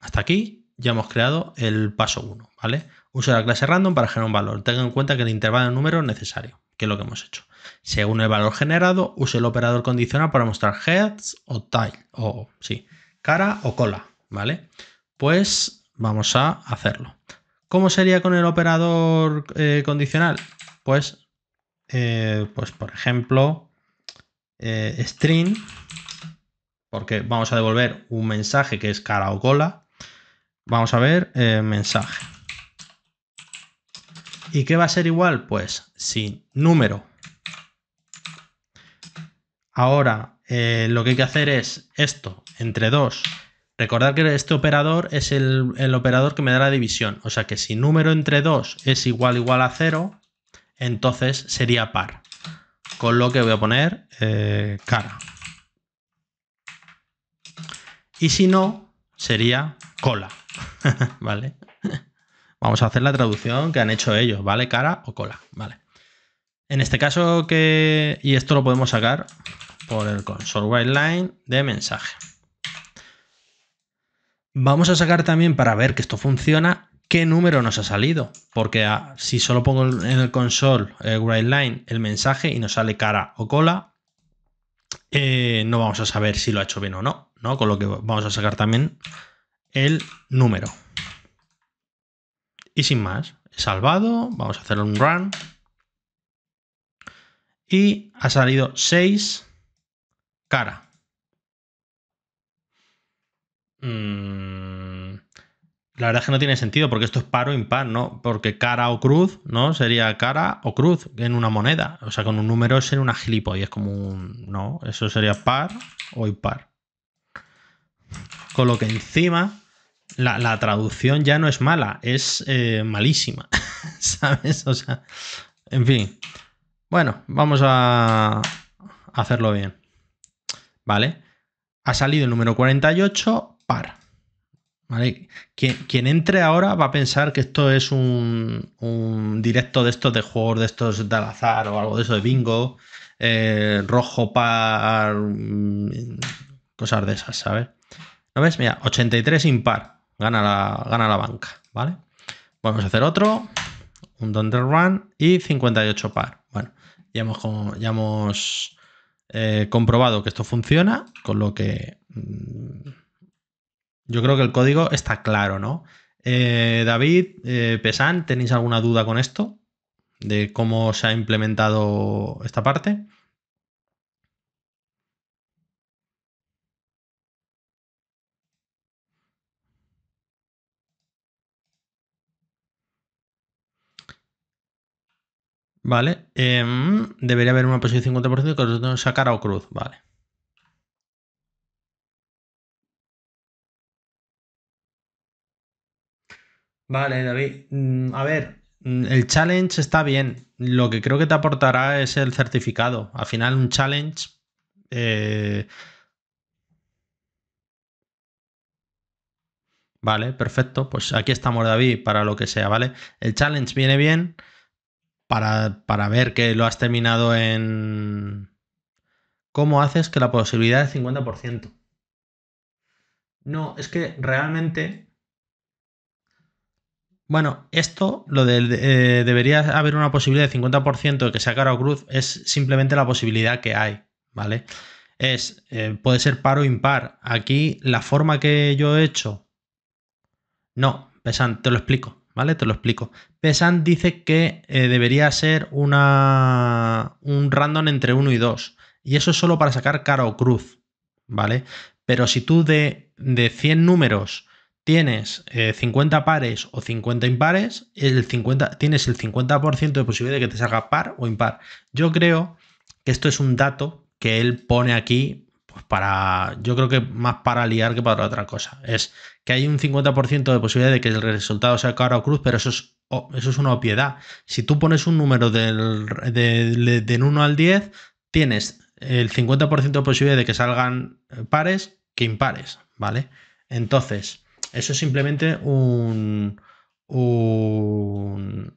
Hasta aquí ya hemos creado el paso 1, ¿vale? use la clase random para generar un valor. Tenga en cuenta que el intervalo de número es necesario, que es lo que hemos hecho. Según el valor generado, use el operador condicional para mostrar heads o tail, o sí, cara o cola, ¿vale? Pues vamos a hacerlo. ¿Cómo sería con el operador eh, condicional? Pues, eh, pues por ejemplo, eh, string, porque vamos a devolver un mensaje que es cara o cola, Vamos a ver, el eh, mensaje. ¿Y qué va a ser igual? Pues sin número. Ahora, eh, lo que hay que hacer es esto, entre 2. Recordad que este operador es el, operador que me da la división. O sea que si número entre 2 es igual igual a 0, entonces sería par. Con lo que voy a poner eh, cara. Y si no, sería cola, ¿vale? Vamos a hacer la traducción que han hecho ellos, ¿vale? Cara o cola, ¿vale? En este caso que... Y esto lo podemos sacar por el console line de mensaje. Vamos a sacar también para ver que esto funciona qué número nos ha salido. Porque ah, si solo pongo en el console eh, el el mensaje y nos sale cara o cola, eh, no vamos a saber si lo ha hecho bien o no. ¿no? Con lo que vamos a sacar también el número. Y sin más, he salvado, vamos a hacer un run. Y ha salido 6 cara. Mm, la verdad es que no tiene sentido porque esto es par o impar, ¿no? Porque cara o cruz, ¿no? Sería cara o cruz en una moneda. O sea, con un número sería una es como un... No, eso sería par o impar. Con lo que encima la, traducción ya no es mala, es eh, malísima. ¿Sabes? O sea, en fin. Bueno, vamos a hacerlo bien. ¿Vale? Ha salido el número 48, par. ¿Vale? Quien, entre ahora va a pensar que esto es un, directo de estos de juegos, de estos de al azar o algo de eso de bingo, eh, rojo par, Cosas de esas, ¿sabes? ¿No ves? Mira, 83 impar. Gana la, gana la banca, ¿vale? Vamos a hacer otro. Un Thunder Run y 58 par. Bueno, ya hemos, ya hemos eh, comprobado que esto funciona, con lo que mm, yo creo que el código está claro, ¿no? Eh, David, eh, Pesan, ¿tenéis alguna duda con esto? ¿De cómo se ha implementado esta parte? Vale. Em, debería haber una posición 50% que nosotros sacar o cruz. Vale. Vale, David. Mm, a ver, mm, el challenge está bien. Lo que creo que te aportará es el certificado. Al final, un challenge. Eh, vale, perfecto. Pues aquí estamos, David, para lo que sea, ¿vale? El challenge viene bien para, ver que lo has terminado en... ¿Cómo haces que la posibilidad es 50%? No, es que realmente... Bueno, esto, lo de eh, debería haber una posibilidad de 50% de que sea cara o cruz, es simplemente la posibilidad que hay, ¿vale? Es, eh, puede ser par o impar. Aquí, la forma que yo he hecho... No, pesan, te lo explico. ¿Vale? Te lo explico. Pesant dice que eh, debería ser una, un random entre 1 y 2. Y eso es solo para sacar cara o cruz. ¿Vale? Pero si tú de, 100 números tienes 50 eh, pares o 50 impares, el 50, tienes el 50% de posibilidad de que te salga par o impar. Yo creo que esto es un dato que él pone aquí pues para, yo creo que más para liar que para otra cosa. Es que hay un 50% de posibilidad de que el resultado sea cara o cruz, pero eso es, eso es una opiedad. Si tú pones un número del, 1 al 10, tienes el 50% de posibilidad de que salgan eh, pares que impares, ¿vale? Entonces, eso es simplemente un, un,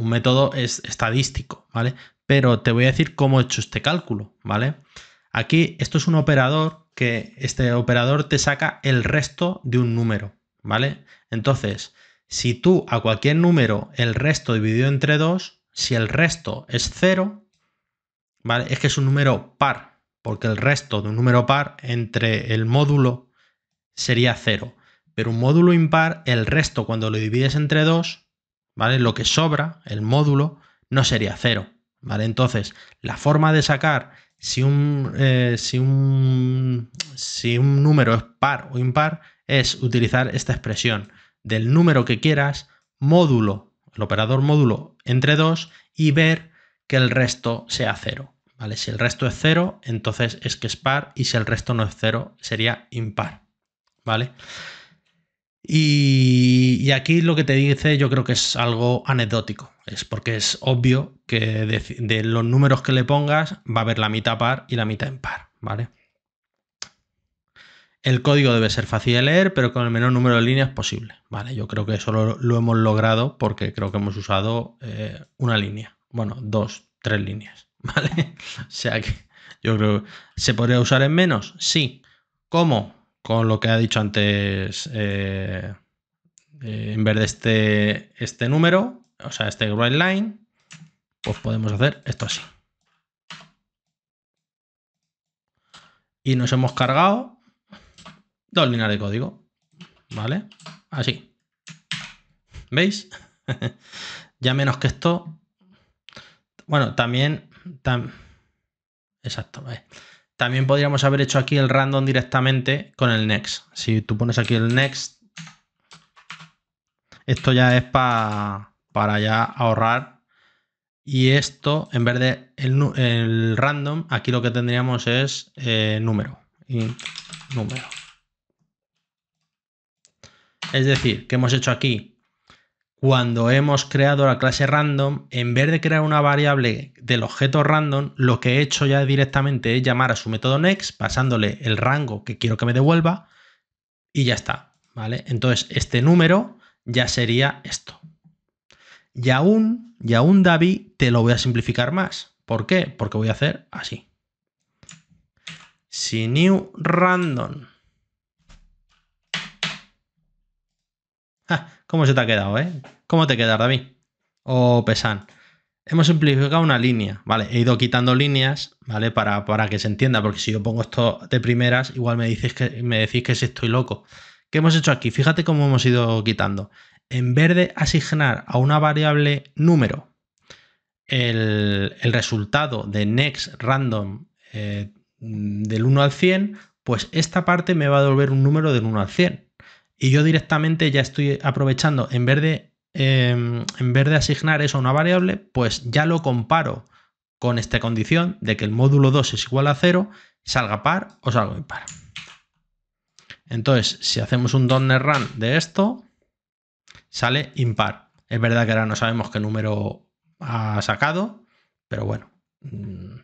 método estadístico, ¿vale? Pero te voy a decir cómo he hecho este cálculo, ¿vale? Aquí, esto es un operador que este operador te saca el resto de un número, ¿vale? Entonces, si tú a cualquier número el resto dividido entre 2, si el resto es cero ¿vale? Es que es un número par, porque el resto de un número par entre el módulo sería cero Pero un módulo impar, el resto cuando lo divides entre 2, ¿vale? Lo que sobra, el módulo, no sería cero ¿vale? Entonces, la forma de sacar eh, si un, si un, número es par o impar, es utilizar esta expresión del número que quieras, módulo, el operador módulo entre 2 y ver que el resto sea cero. ¿vale? Si el resto es cero, entonces es que es par y si el resto no es cero, sería impar. ¿Vale? Y, aquí lo que te dice yo creo que es algo anecdótico, es porque es obvio que de, los números que le pongas va a haber la mitad par y la mitad impar, ¿vale? El código debe ser fácil de leer, pero con el menor número de líneas posible, ¿vale? Yo creo que eso lo, hemos logrado porque creo que hemos usado eh, una línea, bueno, dos, tres líneas, ¿vale? o sea que yo creo que se podría usar en menos, sí. ¿Cómo? con lo que ha dicho antes eh, eh, en vez de este, este número, o sea, este right line, pues podemos hacer esto así. Y nos hemos cargado dos líneas de código, ¿vale? Así. ¿Veis? ya menos que esto. Bueno, también... Exacto, ¿vale? También podríamos haber hecho aquí el random directamente con el next. Si tú pones aquí el next, esto ya es para ya ahorrar. Y esto, en vez de el, random, aquí lo que tendríamos es eh, número. y número. Es decir, que hemos hecho aquí cuando hemos creado la clase random, en vez de crear una variable del objeto random, lo que he hecho ya directamente es llamar a su método next, pasándole el rango que quiero que me devuelva y ya está, ¿vale? Entonces, este número ya sería esto. Y aún, y aún David te lo voy a simplificar más. ¿Por qué? Porque voy a hacer así. Si new random. Ah, ¿Cómo se te ha quedado, eh? ¿Cómo te queda, David? O oh, Pesan. Hemos simplificado una línea, ¿vale? He ido quitando líneas, ¿vale? Para, para, que se entienda, porque si yo pongo esto de primeras, igual me, dices que, me decís que estoy loco. ¿Qué hemos hecho aquí? Fíjate cómo hemos ido quitando. En vez de asignar a una variable número el, resultado de next random eh, del 1 al 100, pues esta parte me va a devolver un número del 1 al 100 y yo directamente ya estoy aprovechando, en vez de, em, en vez de asignar eso a una variable, pues ya lo comparo con esta condición de que el módulo 2 es igual a 0, salga par o salga impar. Entonces, si hacemos un donner run de esto, sale impar. Es verdad que ahora no sabemos qué número ha sacado, pero bueno, mm,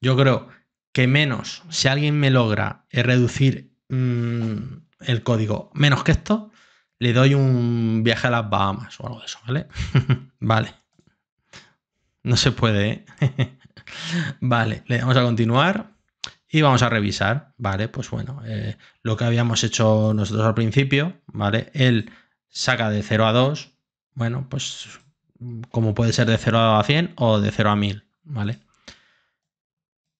yo creo que menos, si alguien me logra reducir mm, el código menos que esto, le doy un viaje a las Bahamas o algo de eso, ¿vale? vale. No se puede, ¿eh? vale, le vamos a continuar y vamos a revisar, ¿vale? Pues bueno, eh, lo que habíamos hecho nosotros al principio, ¿vale? Él saca de 0 a 2, bueno, pues como puede ser de 0 a 100 o de 0 a 1000, ¿vale?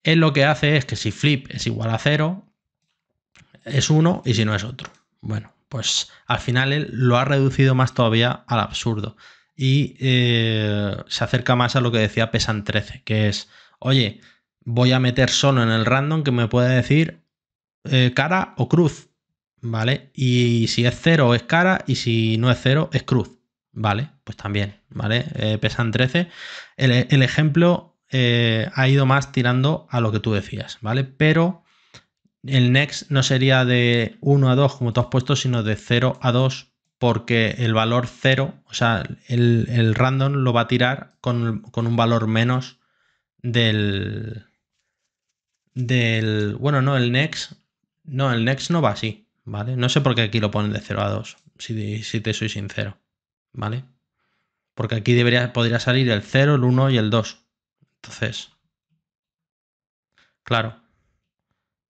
Él lo que hace es que si flip es igual a 0, es uno y si no es otro. Bueno, pues al final él lo ha reducido más todavía al absurdo y eh, se acerca más a lo que decía Pesan 13, que es, oye, voy a meter solo en el random que me puede decir eh, cara o cruz, ¿vale? Y si es cero es cara y si no es cero es cruz, ¿vale? Pues también, ¿vale? Eh, Pesan 13, el, el ejemplo ha ido más tirando a lo que tú decías, ¿vale? Pero el next no sería de 1 a 2 como tú has puesto, sino de 0 a 2 porque el valor 0, o sea, el, random lo va a tirar con, un valor menos del... del... Bueno, no, el next... No, el next no va así, ¿vale? No sé por qué aquí lo ponen de 0 a 2, si, si te soy sincero, ¿vale? Porque aquí debería, podría salir el 0, el 1 y el 2. Entonces... Claro.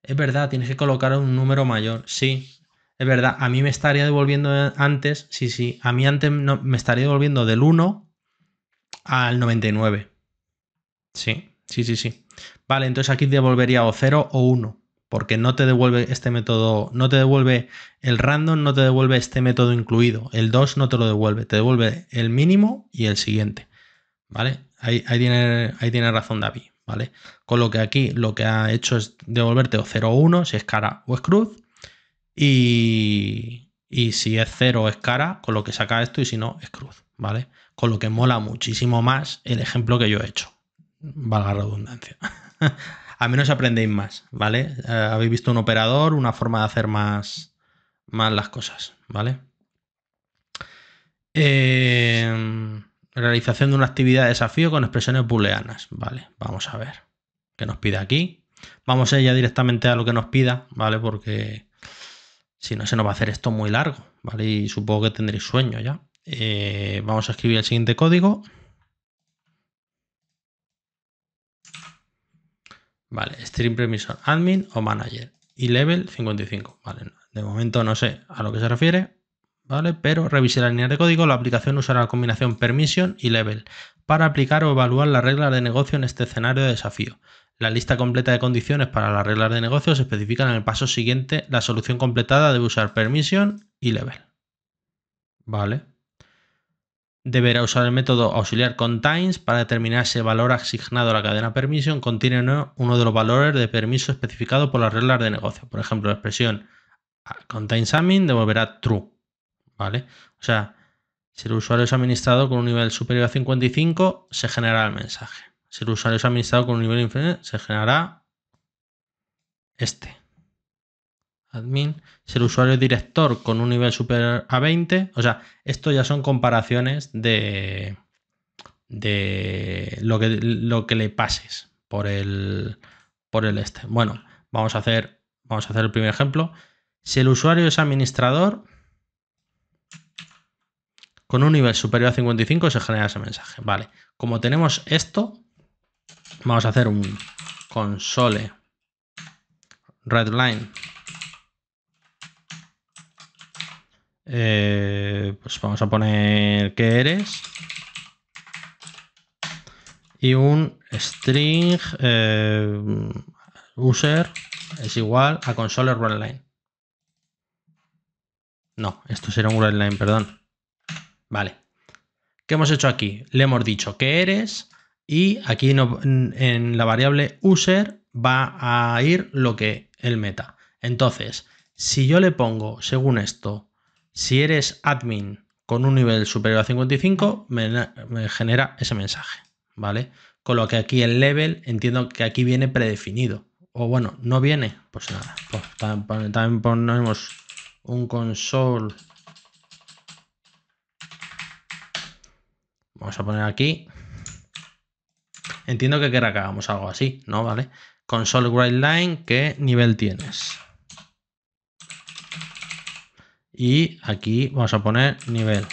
Es verdad, tienes que colocar un número mayor. Sí, es verdad. A mí me estaría devolviendo antes, sí, sí. A mí antes me estaría devolviendo del 1 al 99. Sí, sí, sí, sí. Vale, entonces aquí devolvería o 0 o 1. Porque no te devuelve este método, no te devuelve el random, no te devuelve este método incluido. El 2 no te lo devuelve, te devuelve el mínimo y el siguiente. ¿Vale? Ahí, ahí, tiene, ahí tiene razón David. ¿vale? Con lo que aquí lo que ha hecho es devolverte o 0 o 1, si es cara o es cruz, y, si es 0 es cara, con lo que saca esto, y si no es cruz, ¿vale? Con lo que mola muchísimo más el ejemplo que yo he hecho, valga la redundancia. A menos aprendéis más, ¿vale? Eh, habéis visto un operador, una forma de hacer más, más las cosas, ¿vale? Eh, Realización de una actividad de desafío con expresiones booleanas. Vale, vamos a ver qué nos pide aquí. Vamos a ir ya directamente a lo que nos pida, ¿vale? Porque si no se nos va a hacer esto muy largo, ¿vale? Y supongo que tendréis sueño ya. Eh, vamos a escribir el siguiente código. Vale, stream permission admin o manager. Y level 55. Vale, de momento no sé a lo que se refiere. Pero revisar la línea de código, la aplicación usará la combinación permission y level para aplicar o evaluar las reglas de negocio en este escenario de desafío. La lista completa de condiciones para las reglas de negocio se especifica en el paso siguiente. La solución completada debe usar permission y level. ¿Vale? Deberá usar el método auxiliar contains para determinar si el valor asignado a la cadena permission contiene uno de los valores de permiso especificado por las reglas de negocio. Por ejemplo, la expresión contains devolverá true o sea, si el usuario es administrado con un nivel superior a 55, se generará el mensaje. Si el usuario es administrado con un nivel inferior, se generará este. Admin. Si el usuario es director con un nivel superior a 20, o sea, esto ya son comparaciones de, de lo, que, lo que le pases por el, por el este. Bueno, vamos a hacer, vamos a hacer el primer ejemplo. Si el usuario es administrador, con un nivel superior a 55 se genera ese mensaje. Vale, como tenemos esto, vamos a hacer un console redline. Eh, pues vamos a poner que eres y un string eh, user es igual a console redline. No, esto será un redline, perdón. Vale. ¿Qué hemos hecho aquí? Le hemos dicho que eres y aquí en la variable user va a ir lo que el meta. Entonces, si yo le pongo, según esto, si eres admin con un nivel superior a 55, me, genera ese mensaje, ¿vale? Con lo que aquí el level entiendo que aquí viene predefinido. O bueno, no viene, pues nada. Pues también ponemos un console Vamos a poner aquí. Entiendo que querrá que hagamos algo así, ¿no? ¿Vale? Console line ¿qué nivel tienes? Y aquí vamos a poner nivel.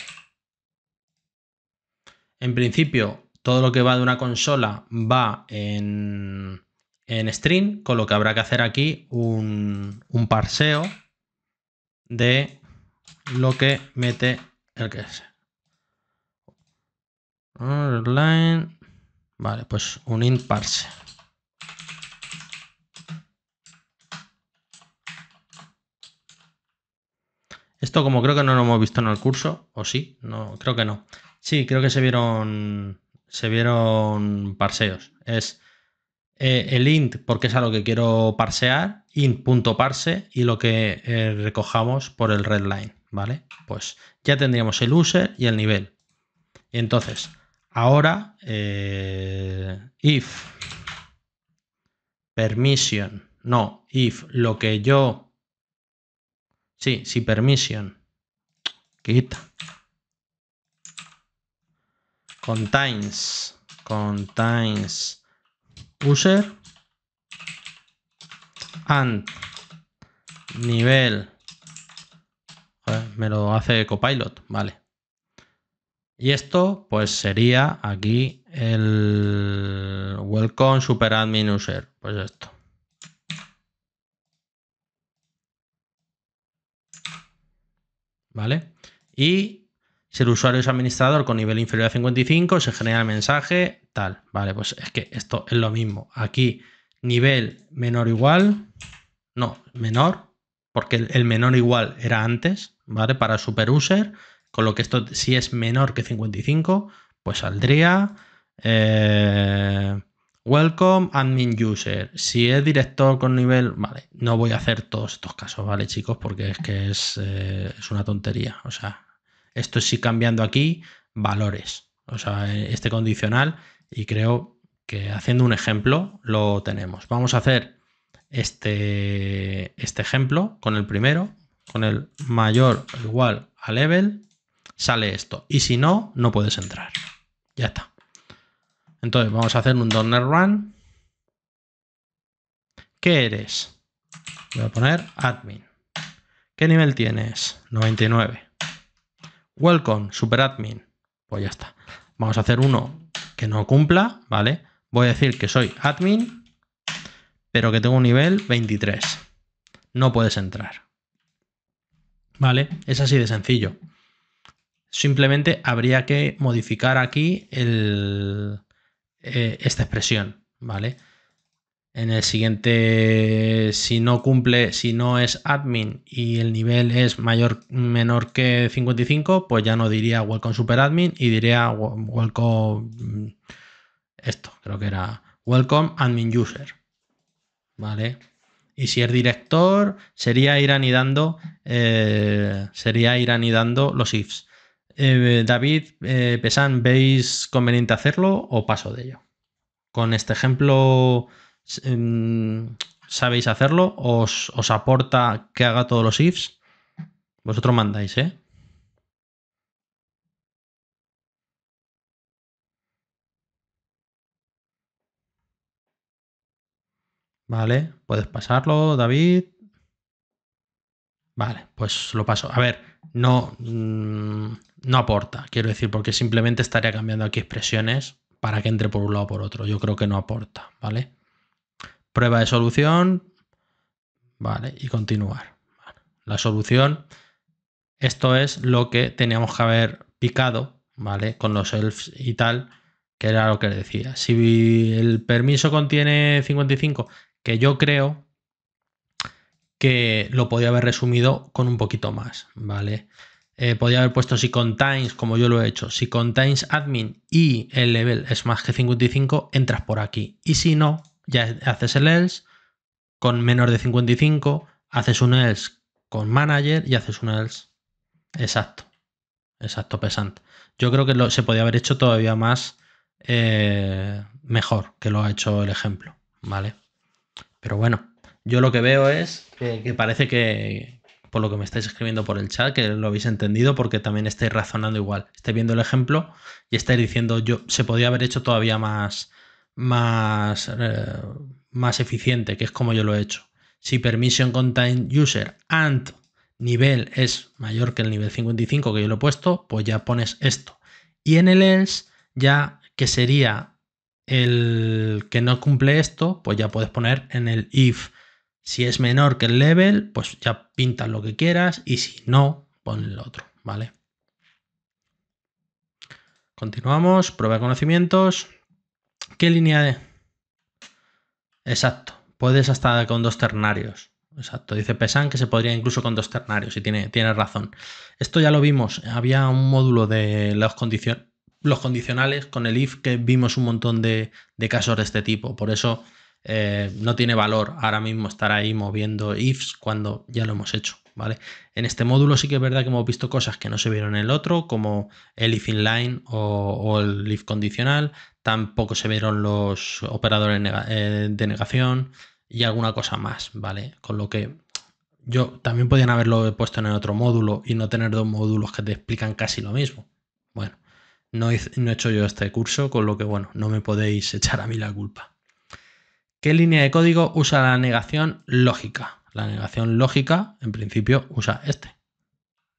En principio, todo lo que va de una consola va en, string, con lo que habrá que hacer aquí un, un parseo de lo que mete el que es redline... Vale, pues un int parse. Esto como creo que no lo hemos visto en el curso, o sí, no, creo que no. Sí, creo que se vieron se vieron parseos. Es eh, el int, porque es algo que quiero parsear, int.parse y lo que eh, recojamos por el redline, ¿vale? Pues ya tendríamos el user y el nivel. Entonces, Ahora, eh, if permission, no, if lo que yo, sí, si permission, quita, contains, contains user and nivel, me lo hace copilot, vale y esto pues sería aquí el welcome super admin user. Pues esto. ¿Vale? Y si el usuario es administrador con nivel inferior a 55, se genera el mensaje tal. Vale, pues es que esto es lo mismo. Aquí nivel menor igual, no, menor, porque el menor igual era antes, ¿vale? Para super user con lo que esto, si es menor que 55, pues saldría eh, Welcome Admin User. Si es director con nivel, vale, no voy a hacer todos estos casos, ¿vale, chicos? Porque es que es, eh, una tontería. O sea, esto sí cambiando aquí valores. O sea, este condicional y creo que haciendo un ejemplo lo tenemos. Vamos a hacer este, este ejemplo con el primero, con el mayor igual a level sale esto. Y si no, no puedes entrar. Ya está. Entonces vamos a hacer un donner run. ¿Qué eres? Voy a poner admin. ¿Qué nivel tienes? 99. Welcome, super admin. Pues ya está. Vamos a hacer uno que no cumpla, ¿vale? Voy a decir que soy admin, pero que tengo un nivel 23. No puedes entrar. ¿Vale? Es así de sencillo. Simplemente habría que modificar aquí eh, esta expresión, ¿vale? En el siguiente, si no cumple, si no es admin y el nivel es mayor menor que 55, pues ya no diría welcome super admin y diría welcome mm, esto, creo que era welcome admin user. ¿Vale? Y si es director, sería ir anidando, eh, sería ir anidando los ifs. Eh, David, eh, Pesan, ¿veis conveniente hacerlo o paso de ello? Con este ejemplo, em, ¿sabéis hacerlo? ¿Os, os aporta que haga todos los ifs? Vosotros mandáis, ¿eh? Vale, puedes pasarlo, David. Vale, pues lo paso. A ver, no, mm, no aporta, quiero decir, porque simplemente estaría cambiando aquí expresiones para que entre por un lado o por otro. Yo creo que no aporta, ¿vale? Prueba de solución, ¿vale? Y continuar. La solución, esto es lo que teníamos que haber picado, ¿vale? Con los elves y tal, que era lo que decía. Si el permiso contiene 55, que yo creo, que lo podía haber resumido con un poquito más, ¿vale? Eh, podía haber puesto si contains, como yo lo he hecho, si contains admin y el level es más que 55, entras por aquí. Y si no, ya haces el else con menor de 55, haces un else con manager y haces un else. Exacto. Exacto, pesante. Yo creo que lo, se podía haber hecho todavía más eh, mejor que lo ha hecho el ejemplo, ¿vale? Pero bueno. Yo lo que veo es que, parece que, por lo que me estáis escribiendo por el chat, que lo habéis entendido porque también estáis razonando igual. Estáis viendo el ejemplo y estáis diciendo, yo, se podría haber hecho todavía más, más, eh, más eficiente, que es como yo lo he hecho. Si permission contain user and nivel es mayor que el nivel 55 que yo lo he puesto, pues ya pones esto. Y en el else, ya que sería el que no cumple esto, pues ya puedes poner en el if si es menor que el level, pues ya pintas lo que quieras y si no, pon el otro, ¿vale? Continuamos, prueba de conocimientos. ¿Qué línea de? Exacto, puedes hasta con dos ternarios. Exacto, dice Pesan que se podría incluso con dos ternarios y tiene, razón. Esto ya lo vimos, había un módulo de los, los condicionales con el if que vimos un montón de casos de este tipo, por eso eh, no tiene valor ahora mismo estar ahí moviendo ifs cuando ya lo hemos hecho. ¿Vale? En este módulo sí que es verdad que hemos visto cosas que no se vieron en el otro, como el if inline o, o el if condicional, tampoco se vieron los operadores eh, de negación y alguna cosa más, ¿vale? Con lo que yo también podían haberlo puesto en el otro módulo y no tener dos módulos que te explican casi lo mismo. Bueno, no no he hecho yo este curso, con lo que, bueno, no me podéis echar a mí la culpa. ¿Qué línea de código usa la negación lógica? La negación lógica, en principio, usa este.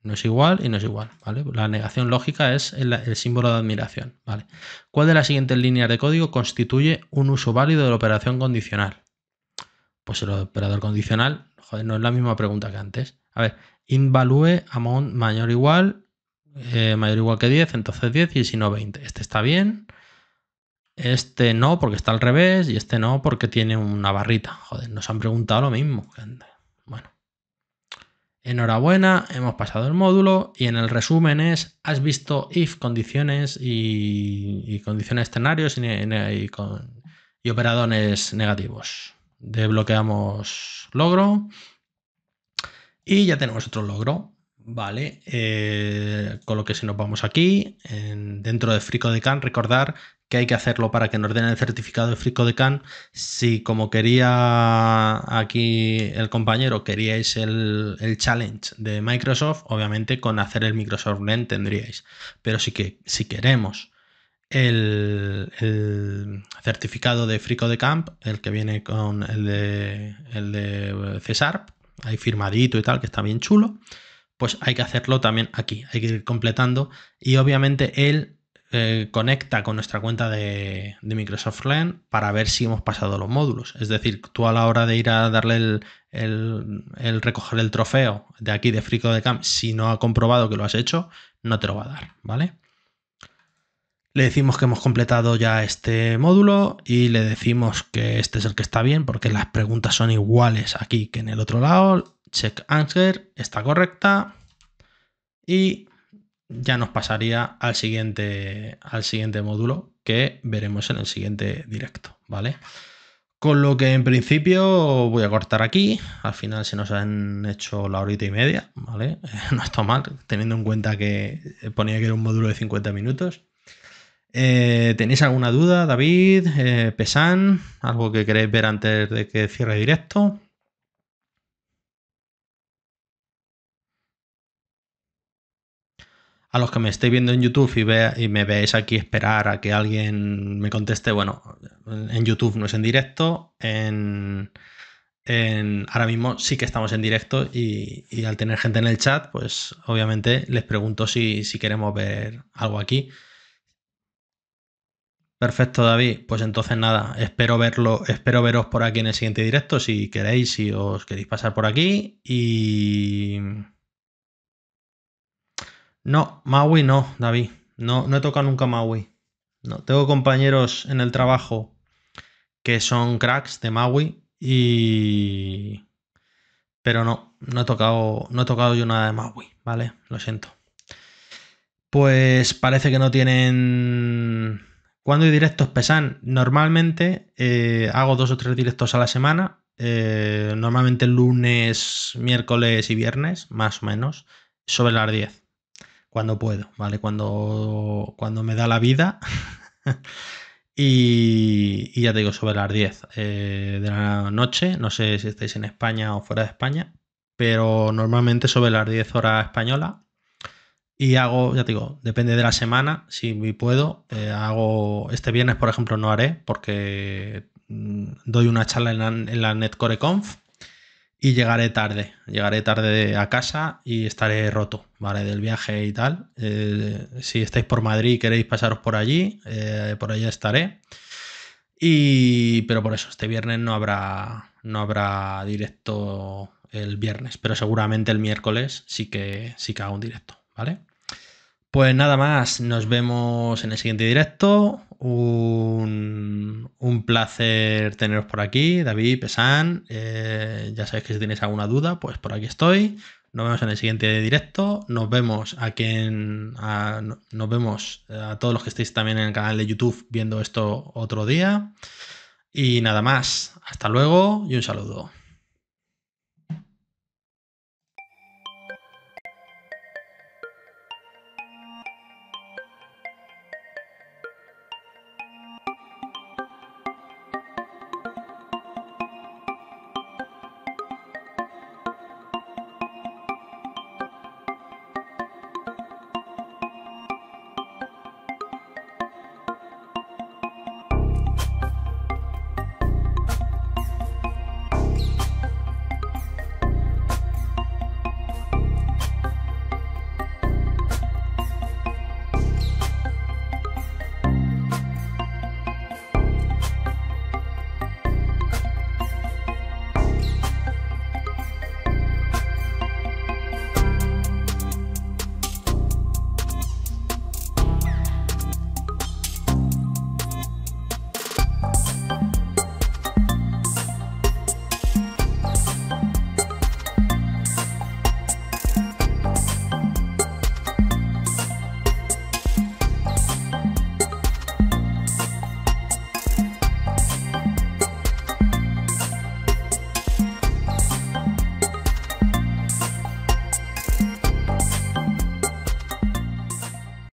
No es igual y no es igual, ¿vale? La negación lógica es el, símbolo de admiración, ¿vale? ¿Cuál de las siguientes líneas de código constituye un uso válido de la operación condicional? Pues el operador condicional, joder, no es la misma pregunta que antes. A ver, invalue amount mayor o igual, eh, mayor o igual que 10, entonces 10 y si no 20. Este está bien, este no porque está al revés y este no porque tiene una barrita. Joder, nos han preguntado lo mismo. Bueno. Enhorabuena, hemos pasado el módulo y en el resumen es, has visto if condiciones y, condiciones escenarios y, con, operadores negativos. Desbloqueamos logro y ya tenemos otro logro. Vale, eh, con lo que si nos vamos aquí, dentro de frico de can recordar que hay que hacerlo para que nos den el certificado de Frico de Camp, Si, como quería aquí el compañero, queríais el, el, challenge de Microsoft, obviamente con hacer el Microsoft Lens tendríais. Pero sí que si queremos el, certificado de Frico de Camp el que viene con el de, el de César ahí firmadito y tal, que está bien chulo pues hay que hacerlo también aquí, hay que ir completando y obviamente el eh, conecta con nuestra cuenta de, Microsoft Learn para ver si hemos pasado los módulos. Es decir, tú a la hora de ir a darle el, recoger el trofeo de aquí de Frico de Camp, si no ha comprobado que lo has hecho, no te lo va a dar, ¿vale? Le decimos que hemos completado ya este módulo y le decimos que este es el que está bien porque las preguntas son iguales aquí que en el otro lado. Check answer, está correcta. Y ya nos pasaría al siguiente, al siguiente módulo que veremos en el siguiente directo, ¿vale? Con lo que en principio voy a cortar aquí. Al final se nos han hecho la horita y media, ¿vale? No está mal, teniendo en cuenta que ponía que era un módulo de 50 minutos. Eh, ¿Tenéis alguna duda, David, eh, Pesan? ¿Algo que queréis ver antes de que cierre directo? a los que me estéis viendo en YouTube y, y, me veáis aquí esperar a que alguien me conteste, bueno, en YouTube no es en directo, ahora mismo sí que estamos en directo y, al tener gente en el chat, pues obviamente les pregunto si, si queremos ver algo aquí. Perfecto, David. Pues entonces nada, espero verlo, espero veros por aquí en el siguiente directo si queréis, si os queréis pasar por aquí y no, Maui no, David. No, no he tocado nunca Maui. No, tengo compañeros en el trabajo que son cracks de Maui y... Pero no, no he tocado, no he tocado yo nada de Maui, ¿vale? Lo siento. Pues parece que no tienen... ¿Cuándo hay directos pesan? Normalmente eh, hago dos o tres directos a la semana. Eh, normalmente lunes, miércoles y viernes, más o menos, sobre las 10 cuando puedo, ¿vale? Cuando, cuando me da la vida. y, ya te digo, sobre las 10 eh, de la noche, no sé si estáis en España o fuera de España, pero normalmente sobre las 10 horas española. Y hago, ya te digo, depende de la semana, si puedo, eh, hago, este viernes por ejemplo no haré porque mm, doy una charla en la, en la NetcoreConf y llegaré tarde. Llegaré tarde a casa y estaré roto, ¿vale? Del viaje y tal. Eh, si estáis por Madrid y queréis pasaros por allí, eh, por allá estaré. Y, pero por eso, este viernes no habrá, no habrá directo el viernes, pero seguramente el miércoles sí que, sí que hago un directo, ¿vale? Pues nada más, nos vemos en el siguiente directo un, placer teneros por aquí, David, Pesan. Eh, ya sabéis que si tenéis alguna duda, pues por aquí estoy. Nos vemos en el siguiente directo. Nos vemos a quien nos vemos eh, a todos los que estéis también en el canal de YouTube viendo esto otro día. Y nada más. Hasta luego y un saludo.